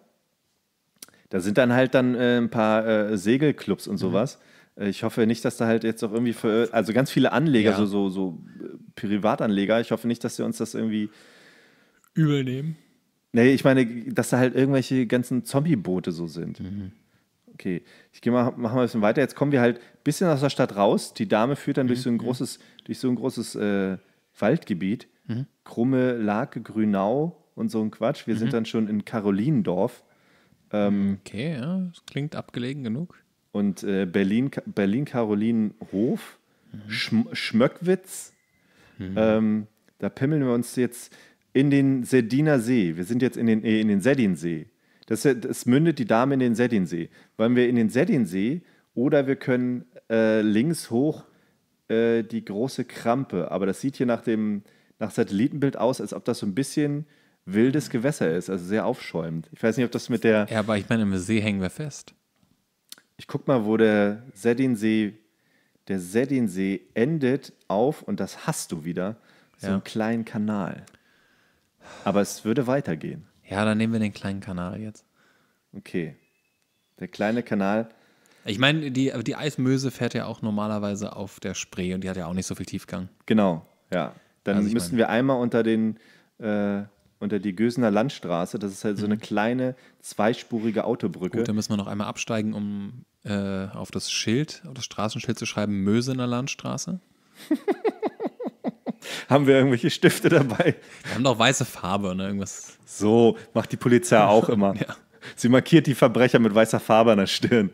Da sind dann halt dann äh, ein paar äh, Segelclubs und mhm. sowas. Mhm. Äh, ich hoffe nicht, dass da halt jetzt auch irgendwie für, also ganz viele Anleger, ja. so, so, so äh, Privatanleger, ich hoffe nicht, dass sie uns das irgendwie übel nehmen. Nee, ich meine, dass da halt irgendwelche ganzen Zombie-Boote so sind. Mhm. Okay, ich gehe mal, machen wir ein bisschen weiter. Jetzt kommen wir halt ein bisschen aus der Stadt raus. Die Dame führt dann mhm. durch so ein großes, durch so ein großes äh, Waldgebiet. Mhm. Krumme, Lake, Grünau und so ein Quatsch. Wir sind mhm. dann schon in Karolinendorf. Ähm, okay, ja, das klingt abgelegen genug und äh, Berlin, Berlin Carolin mhm. Schm Schmöckwitz. Mhm. Ähm, da pimmeln wir uns jetzt in den Sediner See. Wir sind jetzt in den, äh, in den Sedinsee. Das, das mündet die Dame in den Sedinsee. Wollen wir in den Sedinsee oder wir können äh, links hoch äh, die große Krampe. Aber das sieht hier nach dem nach Satellitenbild aus, als ob das so ein bisschen wildes mhm. Gewässer ist, also sehr aufschäumend. Ich weiß nicht, ob das mit der. Ja, aber ich meine, im See hängen wir fest. Ich guck mal, wo der Seddinsee, der Seddinsee endet auf, und das hast du wieder, so ja. einen kleinen Kanal. Aber es würde weitergehen. Ja, dann nehmen wir den kleinen Kanal jetzt. Okay. Der kleine Kanal. Ich meine, die, die Eismöse fährt ja auch normalerweise auf der Spree und die hat ja auch nicht so viel Tiefgang. Genau, ja. Dann also müssen wir einmal unter den äh, unter die Gösener Landstraße. Das ist halt so eine mhm. kleine zweispurige Autobrücke. Gut, da müssen wir noch einmal absteigen, um äh, auf das Schild, auf das Straßenschild zu schreiben, Mösener Landstraße. haben wir irgendwelche Stifte dabei? Wir haben doch weiße Farbe, ne? Irgendwas. So, macht die Polizei auch immer. ja. Sie markiert die Verbrecher mit weißer Farbe an der Stirn.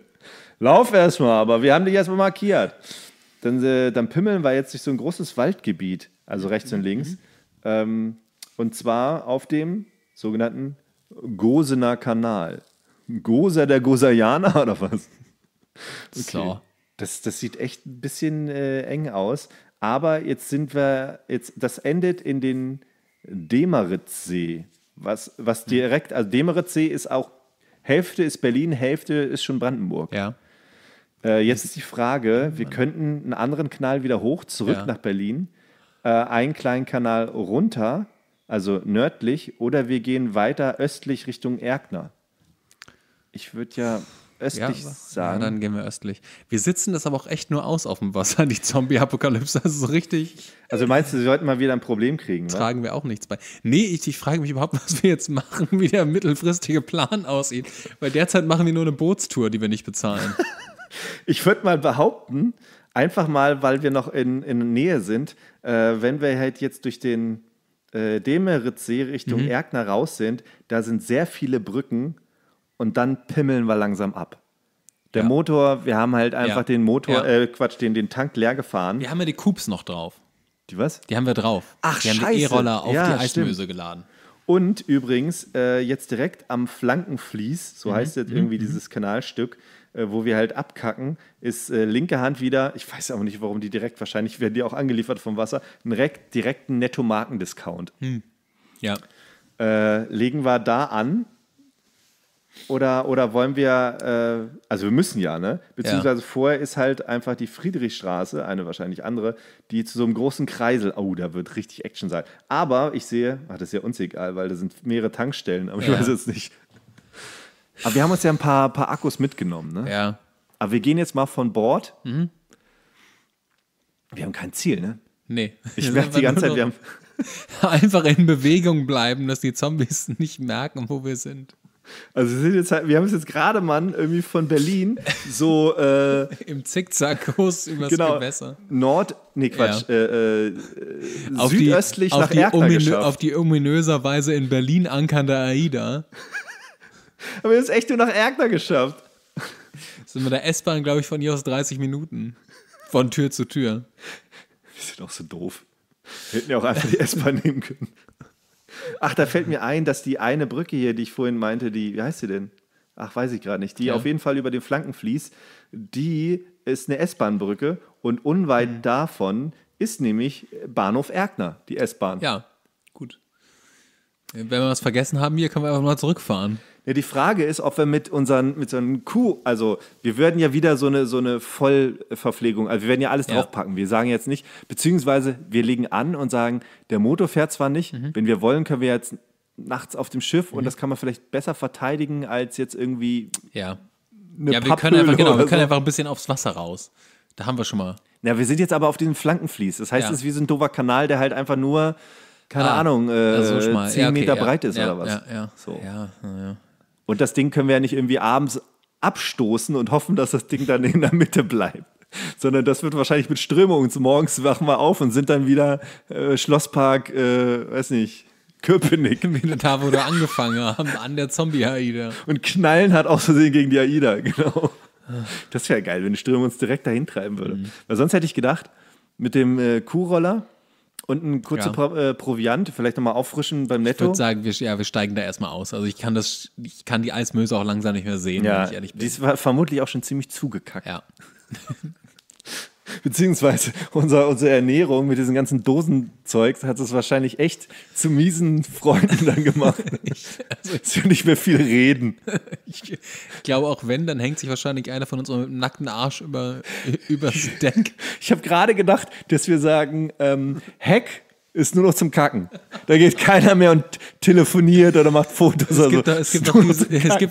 Lauf erstmal, aber wir haben dich erstmal markiert. Dann, äh, dann pimmeln wir jetzt durch so ein großes Waldgebiet, also rechts mhm. und links. Mhm. Ähm, und zwar auf dem sogenannten Gosener Kanal. Goser der Goserianer oder was? Okay. So. Das, das sieht echt ein bisschen äh, eng aus. Aber jetzt sind wir, jetzt, das endet in den Demeritzsee. Was, was hm. direkt, also Demeritzsee ist auch, Hälfte ist Berlin, Hälfte ist schon Brandenburg. Ja. Äh, jetzt ist die Frage, wir könnten einen anderen Kanal wieder hoch, zurück ja. nach Berlin, äh, einen kleinen Kanal runter also nördlich, oder wir gehen weiter östlich Richtung Erkner. Ich würde ja östlich ja, sagen. Ja, dann gehen wir östlich. Wir sitzen das aber auch echt nur aus auf dem Wasser, die Zombie-Apokalypse. Das ist so richtig. Also meinst du, sie sollten mal wieder ein Problem kriegen? Ne? Tragen wir auch nichts bei. Nee, ich, ich frage mich überhaupt, was wir jetzt machen, wie der mittelfristige Plan aussieht. Weil derzeit machen wir nur eine Bootstour, die wir nicht bezahlen. ich würde mal behaupten, einfach mal, weil wir noch in, in Nähe sind, äh, wenn wir halt jetzt durch den äh, Demeritzsee Richtung mhm. Erkner raus sind, da sind sehr viele Brücken und dann pimmeln wir langsam ab. Der ja. Motor, wir haben halt einfach ja. den Motor, ja. äh, Quatsch, den, den Tank leer gefahren. Wir haben ja die Coupes noch drauf. Die was? Die haben wir drauf. Ach, die scheiße. haben die E-Roller auf die Eismöse stimmt. geladen. Und übrigens, äh, jetzt direkt am Flankenfließ, so mhm. heißt jetzt mhm. irgendwie mhm. dieses Kanalstück, äh, wo wir halt abkacken, ist äh, linke Hand wieder, ich weiß auch nicht, warum die direkt, wahrscheinlich werden die auch angeliefert vom Wasser, einen direkt, direkten Netto-Marken-Discount. Hm. Ja. Äh, legen wir da an oder, oder wollen wir, äh, also wir müssen ja, ne? Beziehungsweise ja. vorher ist halt einfach die Friedrichstraße, eine wahrscheinlich andere, die zu so einem großen Kreisel, oh, da wird richtig Action sein. Aber ich sehe, ach, das ist ja uns egal, weil da sind mehrere Tankstellen, aber ja. ich weiß jetzt nicht, aber wir haben uns ja ein paar, paar Akkus mitgenommen, ne? Ja. Aber wir gehen jetzt mal von Bord. Mhm. Wir haben kein Ziel, ne? Nee. Ich merke die ganze Zeit, wir haben. Einfach in Bewegung bleiben, dass die Zombies nicht merken, wo wir sind. Also wir, sind jetzt halt, wir haben es jetzt gerade, mal irgendwie von Berlin so äh, im Zickzackkurs übers genau, Gewässer. Nord, nee Quatsch, ja. äh, äh, auf südöstlich die, nach auf die, ominö, auf die ominöser Weise in Berlin ankernde AIDA. Aber wir haben es echt nur nach Erkner geschafft. sind wir der S-Bahn, glaube ich, von hier aus 30 Minuten. Von Tür zu Tür. Wir sind auch so doof. Wir hätten ja auch einfach die S-Bahn nehmen können. Ach, da fällt mir ein, dass die eine Brücke hier, die ich vorhin meinte, die, wie heißt sie denn? Ach, weiß ich gerade nicht. Die ja. auf jeden Fall über den Flanken fließt. Die ist eine S-Bahn-Brücke und unweit mhm. davon ist nämlich Bahnhof Erkner, die S-Bahn. Ja, gut. Wenn wir was vergessen haben, hier können wir einfach mal zurückfahren. Ja, die Frage ist, ob wir mit unseren, mit so einem Kuh, also wir würden ja wieder so eine, so eine Vollverpflegung, also wir werden ja alles ja. draufpacken. Wir sagen jetzt nicht, beziehungsweise wir legen an und sagen, der Motor fährt zwar nicht, mhm. wenn wir wollen, können wir jetzt nachts auf dem Schiff mhm. und das kann man vielleicht besser verteidigen als jetzt irgendwie. Ja. Eine ja, wir können, einfach, genau, wir können einfach ein bisschen aufs Wasser raus. Da haben wir schon mal. Na, wir sind jetzt aber auf diesem Flankenfließ. Das heißt, ja. es ist wie so ein dover Kanal, der halt einfach nur, keine ah, Ahnung, äh, also 10 ja, okay, Meter ja, breit ist oder was. Ja, ja. So. ja, ja. Und das Ding können wir ja nicht irgendwie abends abstoßen und hoffen, dass das Ding dann in der Mitte bleibt. Sondern das wird wahrscheinlich mit Strömungen. Morgens wachen wir auf und sind dann wieder äh, Schlosspark, äh, weiß nicht, Köpenick. Wieder da, wo wir angefangen haben, an der Zombie-AIDA. Und knallen hat auch so Versehen gegen die AIDA, genau. Das wäre geil, wenn die Strömung uns direkt dahin treiben würde. Mhm. Weil sonst hätte ich gedacht, mit dem äh, Kuhroller und ein kurzer ja. Pro, äh, Proviant, vielleicht nochmal auffrischen beim Netto. Ich würde sagen, wir, ja, wir steigen da erstmal aus. Also ich kann das, ich kann die Eismöse auch langsam nicht mehr sehen, ja, wenn ich ehrlich bin. Die ist vermutlich auch schon ziemlich zugekackt. Ja. beziehungsweise unser, unsere Ernährung mit diesen ganzen Dosenzeugs hat es wahrscheinlich echt zu miesen Freunden dann gemacht. Es also nicht mehr viel reden. ich, ich, glaube, auch wenn, dann hängt sich wahrscheinlich einer von uns mit dem nackten Arsch über, übers Deck. Ich habe gerade gedacht, dass wir sagen, ähm, Hack ist nur noch zum Kacken. Da geht keiner mehr und telefoniert oder macht Fotos. Es, gibt, so. doch, es, gibt,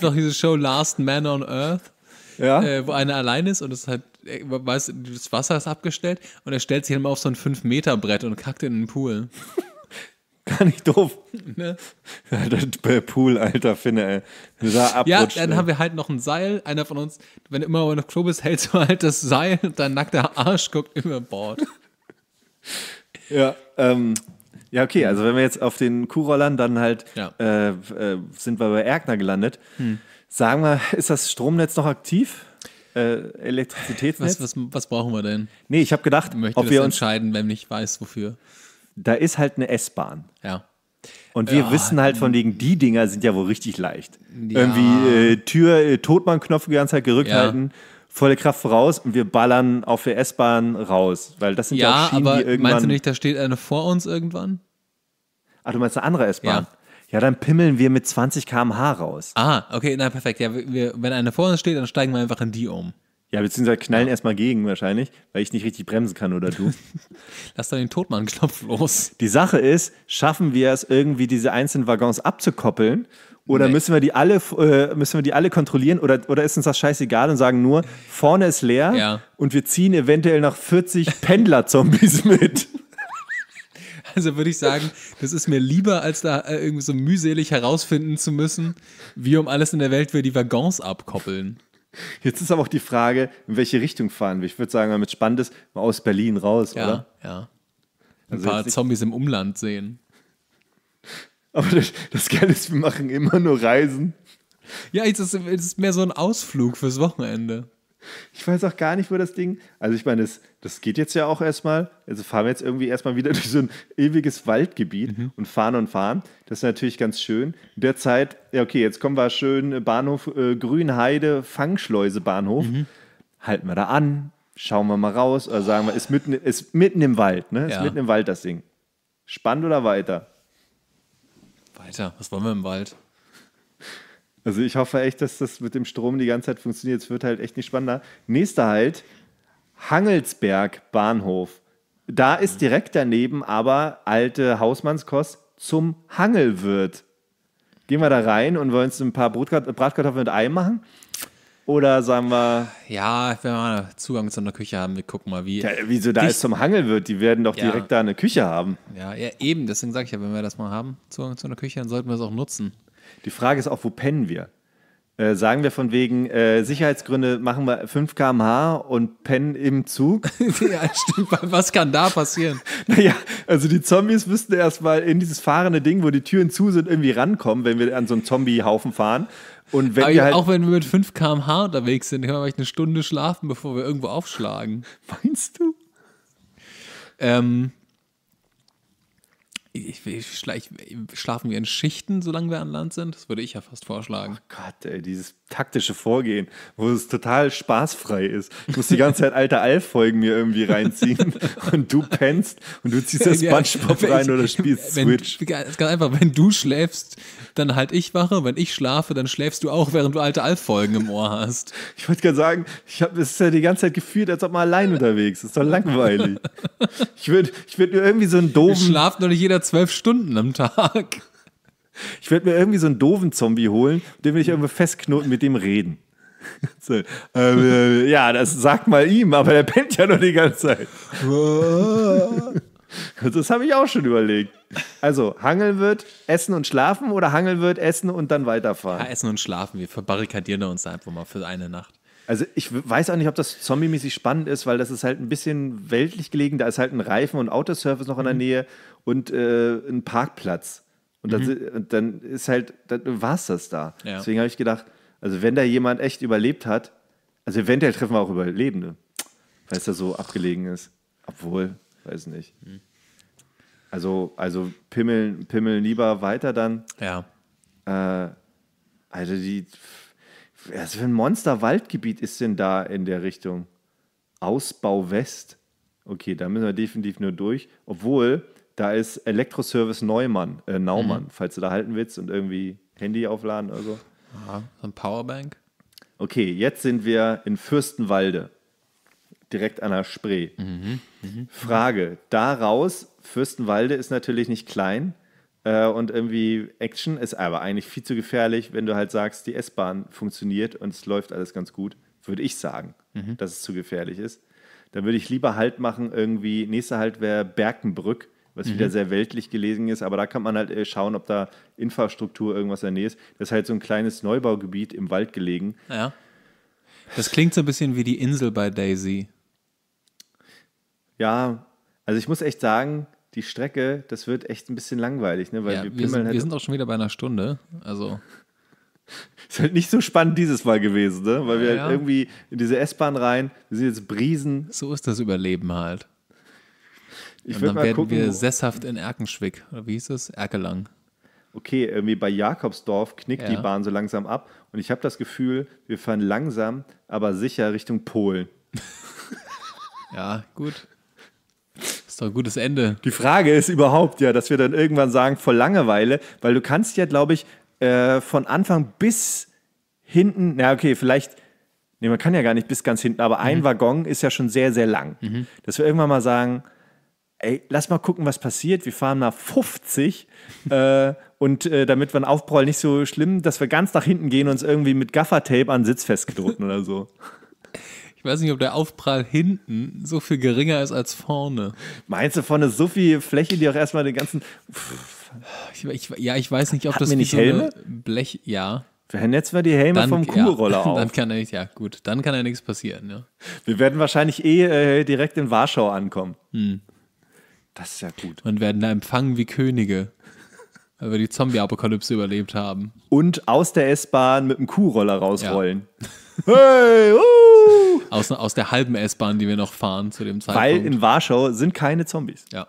doch diese, diese Show Last Man on Earth ja? äh, wo einer allein ist und es halt, weißt das Wasser ist abgestellt und er stellt sich dann auf so ein 5-Meter-Brett und kackt in den Pool. Gar nicht doof. Ne? Ja, das Pool, alter finde ey. da ja, dann ey. haben wir halt noch ein Seil. Einer von uns, wenn du immer mal auf Klo bist, hältst du halt das Seil und dein nackter Arsch guckt über Bord. ja, ähm, ja, okay, also wenn wir jetzt auf den Kurollern dann halt ja. äh, äh, sind wir bei Erkner gelandet. Hm. Sagen wir, ist das Stromnetz noch aktiv? Äh, Elektrizitätsnetz? Was, was, was, brauchen wir denn? Nee, ich habe gedacht, ich möchte ob das wir uns entscheiden, wenn ich weiß, wofür. Da ist halt eine S-Bahn. Ja. Und wir ja, wissen halt von wegen, die Dinger sind ja wohl richtig leicht. Ja. Irgendwie äh, Tür, äh, Totmannknopf die ganze Zeit gerückt ja. halten, volle Kraft voraus und wir ballern auf der S-Bahn raus. Weil das sind ja, auch Schienen, aber die irgendwann. Meinst du nicht, da steht eine vor uns irgendwann? Ach, du meinst eine andere S-Bahn? Ja. Ja, dann pimmeln wir mit 20 km/h raus. Ah, okay, na perfekt. Ja, wir, wenn einer vor uns steht, dann steigen wir einfach in die um. Ja, beziehungsweise knallen ja. erstmal gegen wahrscheinlich, weil ich nicht richtig bremsen kann oder du. Lass doch den Totmann-Knopf los. Die Sache ist, schaffen wir es irgendwie, diese einzelnen Waggons abzukoppeln? Oder nee. müssen wir die alle äh, müssen wir die alle kontrollieren oder, oder ist uns das scheißegal und sagen nur, vorne ist leer ja. und wir ziehen eventuell noch 40 Pendler-Zombies mit? Also würde ich sagen, das ist mir lieber, als da äh, irgendwie so mühselig herausfinden zu müssen, wie um alles in der Welt wir die Waggons abkoppeln. Jetzt ist aber auch die Frage, in welche Richtung fahren wir. Ich würde sagen, spannend ist, mal aus Berlin raus, ja, oder? Ja. Also ein also paar Zombies im Umland sehen. Aber das, das Geile ist, wir machen immer nur Reisen. Ja, jetzt ist, jetzt ist mehr so ein Ausflug fürs Wochenende. Ich weiß auch gar nicht, wo das Ding. Also, ich meine, es das geht jetzt ja auch erstmal. Also fahren wir jetzt irgendwie erstmal wieder durch so ein ewiges Waldgebiet mhm. und fahren und fahren. Das ist natürlich ganz schön. Derzeit, ja, okay, jetzt kommen wir schön äh, Bahnhof äh, Grünheide, Fangschleuse Bahnhof. Mhm. Halten wir da an, schauen wir mal raus oder sagen wir, ist mitten, ist mitten im Wald, ne? Ist ja. mitten im Wald das Ding. Spannend oder weiter? Weiter, was wollen wir im Wald? Also ich hoffe echt, dass das mit dem Strom die ganze Zeit funktioniert. Es wird halt echt nicht spannender. Nächster Halt, Hangelsberg Bahnhof. Da ist mhm. direkt daneben aber alte Hausmannskost zum Hangelwirt. Gehen wir da rein und wollen uns ein paar Bratkartoffeln mit Ei machen? Oder sagen wir. Ja, wenn wir mal Zugang zu einer Küche haben, wir gucken mal, wie. Ja, wieso da ist zum Hangelwirt? Die werden doch ja. direkt da eine Küche haben. Ja, ja eben, deswegen sage ich ja, wenn wir das mal haben, Zugang zu einer Küche, dann sollten wir es auch nutzen. Die Frage ist auch, wo pennen wir? Äh, sagen wir von wegen äh, Sicherheitsgründe machen wir 5 km/h und pennen im Zug. ja, stimmt. Was kann da passieren? Naja, also die Zombies müssten erstmal in dieses fahrende Ding, wo die Türen zu sind, irgendwie rankommen, wenn wir an so einen Zombiehaufen fahren. Und wenn wir halt auch wenn wir mit 5 km/h unterwegs sind, können wir vielleicht eine Stunde schlafen, bevor wir irgendwo aufschlagen. Meinst du? Ähm, ich, ich, schlafen wir in Schichten, solange wir an Land sind? Das würde ich ja fast vorschlagen. Oh Gott, ey, dieses taktische Vorgehen, wo es total spaßfrei ist. Ich muss die ganze Zeit alte Alf-Folgen mir irgendwie reinziehen und du pennst und du ziehst das Spongebob ja, rein oder spielst Switch. Es ist ganz einfach, wenn du schläfst, dann halt ich wache, wenn ich schlafe, dann schläfst du auch, während du alte Alf-Folgen im Ohr hast. Ich wollte gerade sagen, ich habe es ist ja die ganze Zeit gefühlt, als ob man allein unterwegs ist. Ist doch langweilig. Ich würde ich würd mir irgendwie so einen doofen... Es schlaft nur nicht jeder zwölf Stunden am Tag. Ich werde mir irgendwie so einen doofen Zombie holen, den will ich irgendwie festknoten, mit dem reden. So, ähm, äh, ja, das sagt mal ihm, aber der pennt ja noch die ganze Zeit. das habe ich auch schon überlegt. Also, Hangeln wird, essen und schlafen oder Hangeln wird, essen und dann weiterfahren? Ja, essen und schlafen. Wir verbarrikadieren uns einfach mal für eine Nacht. Also ich weiß auch nicht, ob das zombie-mäßig spannend ist, weil das ist halt ein bisschen weltlich gelegen. Da ist halt ein Reifen- und Autoservice noch in der mhm. Nähe und äh, ein Parkplatz. Und dann, mhm. und dann ist halt, dann war es das da. Ja. Deswegen habe ich gedacht, also wenn da jemand echt überlebt hat, also eventuell treffen wir auch Überlebende, weil es da so abgelegen ist. Obwohl, weiß nicht. Mhm. Also, also pimmeln, pimmeln lieber weiter dann. Ja. Äh, also die, was für ein Monster-Waldgebiet ist denn da in der Richtung? Ausbau West. Okay, da müssen wir definitiv nur durch. Obwohl, da ist Elektroservice Neumann, äh, Naumann, mhm. falls du da halten willst und irgendwie Handy aufladen oder so. Aha, so ein Powerbank. Okay, jetzt sind wir in Fürstenwalde, direkt an der Spree. Mhm. Mhm. Frage: Daraus, Fürstenwalde ist natürlich nicht klein äh, und irgendwie Action ist aber eigentlich viel zu gefährlich, wenn du halt sagst, die S-Bahn funktioniert und es läuft alles ganz gut, würde ich sagen, mhm. dass es zu gefährlich ist. Dann würde ich lieber Halt machen, irgendwie, nächster Halt wäre Berkenbrück was mhm. wieder sehr weltlich gelesen ist. Aber da kann man halt äh, schauen, ob da Infrastruktur irgendwas in der Nähe ist. Das ist halt so ein kleines Neubaugebiet im Wald gelegen. Ja. Das klingt so ein bisschen wie die Insel bei Daisy. Ja, also ich muss echt sagen, die Strecke, das wird echt ein bisschen langweilig, ne? Weil ja, wir, wir, sind, halt wir sind auch schon wieder bei einer Stunde. Also. Ist halt nicht so spannend dieses Mal gewesen, ne? Weil wir ja, halt irgendwie in diese S-Bahn rein, wir sind jetzt Briesen. So ist das Überleben halt. Ich würde mal werden gucken. wir sesshaft in Erkenschwick. Oder wie hieß es? Erkelang. Okay, irgendwie bei Jakobsdorf knickt ja. die Bahn so langsam ab. Und ich habe das Gefühl, wir fahren langsam, aber sicher Richtung Polen. ja, gut. Ist doch ein gutes Ende. Die Frage ist überhaupt ja, dass wir dann irgendwann sagen, vor Langeweile, weil du kannst ja, glaube ich, äh, von Anfang bis hinten, na okay, vielleicht, nee, man kann ja gar nicht bis ganz hinten, aber mhm. ein Waggon ist ja schon sehr, sehr lang. Mhm. Dass wir irgendwann mal sagen, ey, lass mal gucken, was passiert. Wir fahren nach 50 äh, und äh, damit wir einen Aufprall nicht so schlimm, dass wir ganz nach hinten gehen und uns irgendwie mit Gaffertape an den Sitz festgedrohten oder so. Ich weiß nicht, ob der Aufprall hinten so viel geringer ist als vorne. Meinst du, vorne ist so viel Fläche, die auch erstmal den ganzen. Ich, ich, ja, ich weiß nicht, ob Hat das nicht so Helme? Blech. Ja. Wenn jetzt mal die Helme dann, vom Kuhroller ja, auf. Dann kann er, ja, gut, dann kann ja nichts passieren. Ja. Wir werden wahrscheinlich eh äh, direkt in Warschau ankommen. Hm. Das ist ja gut. Und werden da empfangen wie Könige, weil wir die Zombie-Apokalypse überlebt haben. Und aus der S-Bahn mit einem Kuhroller rausrollen. Ja. Hey, uh! aus, aus der halben S-Bahn, die wir noch fahren zu dem Zeitpunkt. Weil in Warschau sind keine Zombies. Ja.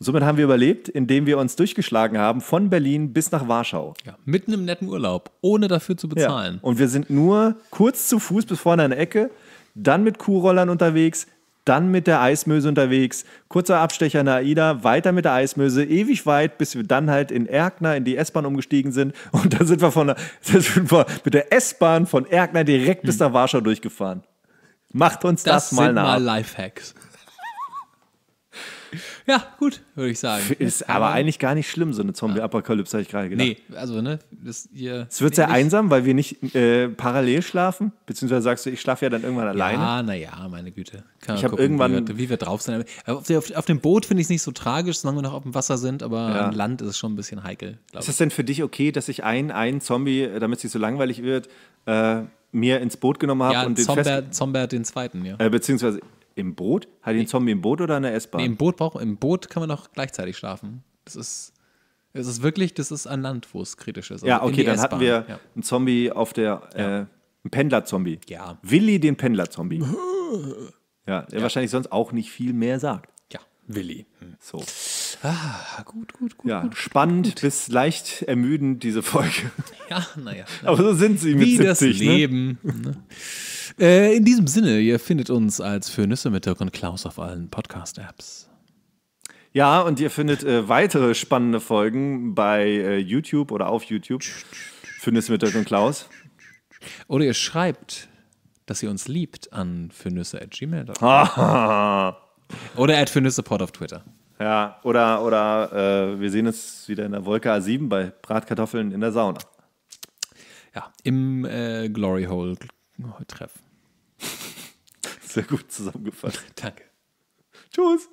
Und somit haben wir überlebt, indem wir uns durchgeschlagen haben von Berlin bis nach Warschau. Ja, mitten im netten Urlaub, ohne dafür zu bezahlen. Ja. Und wir sind nur kurz zu Fuß bis vorne an der Ecke, dann mit Kuhrollern unterwegs, dann mit der Eismöse unterwegs, kurzer Abstecher in AIDA, weiter mit der Eismöse, ewig weit, bis wir dann halt in Erkner in die S-Bahn umgestiegen sind und da sind wir, von der, sind wir mit der S-Bahn von Erkner direkt hm. bis nach Warschau durchgefahren. Macht uns das, das mal nach. Das sind mal Lifehacks. Ja, gut, würde ich sagen. Ist aber eigentlich gar nicht schlimm, so eine Zombie-Apokalypse, habe ich gerade gedacht. Nee, also, ne? Das, ihr, es wird nee, sehr nicht. einsam, weil wir nicht äh, parallel schlafen. Beziehungsweise sagst du, ich schlafe ja dann irgendwann alleine. Ah, naja, meine Güte. Kann ich habe irgendwann. Wie wir, wie wir, drauf sind. Auf, auf, auf dem Boot finde ich es nicht so tragisch, solange wir noch auf dem Wasser sind, aber ja. am Land ist es schon ein bisschen heikel. Ist es denn für dich okay, dass ich einen, einen Zombie, äh, damit es nicht so langweilig wird, äh, mir ins Boot genommen habe ja, und den Zomber, Fest Zombert den zweiten, ja. Äh, beziehungsweise im Boot? Hat den nee. Zombie im Boot oder in der S-Bahn? Nee, im Boot braucht im Boot kann man auch gleichzeitig schlafen. Das ist es ist wirklich, das ist an Land, wo es kritisch ist. Also ja, okay, dann hatten wir ja. einen Zombie auf der ja. äh, ein Pendler-Zombie. Ja. Willi den Pendler-Zombie. ja, der ja. wahrscheinlich sonst auch nicht viel mehr sagt. Ja, Willi. Hm. So. Ah, gut, gut, gut. Ja, gut, spannend gut. bis leicht ermüdend, diese Folge. Ja, naja. Aber so sind sie mit Wie 70, das ne? Leben. Ne? Äh, in diesem Sinne, ihr findet uns als für Nüsse mit Dirk und Klaus auf allen Podcast-Apps. Ja, und ihr findet äh, weitere spannende Folgen bei äh, YouTube oder auf YouTube. Für Nüsse mit Dirk und Klaus. Oder ihr schreibt, dass ihr uns liebt an fürnüsse.gmail.com. oder at fürnüsseport auf Twitter. Ja, oder, oder äh, wir sehen uns wieder in der Wolke A7 bei Bratkartoffeln in der Sauna. Ja, im äh, Glory Hole Treff. Sehr gut zusammengefasst. Danke. Tschüss.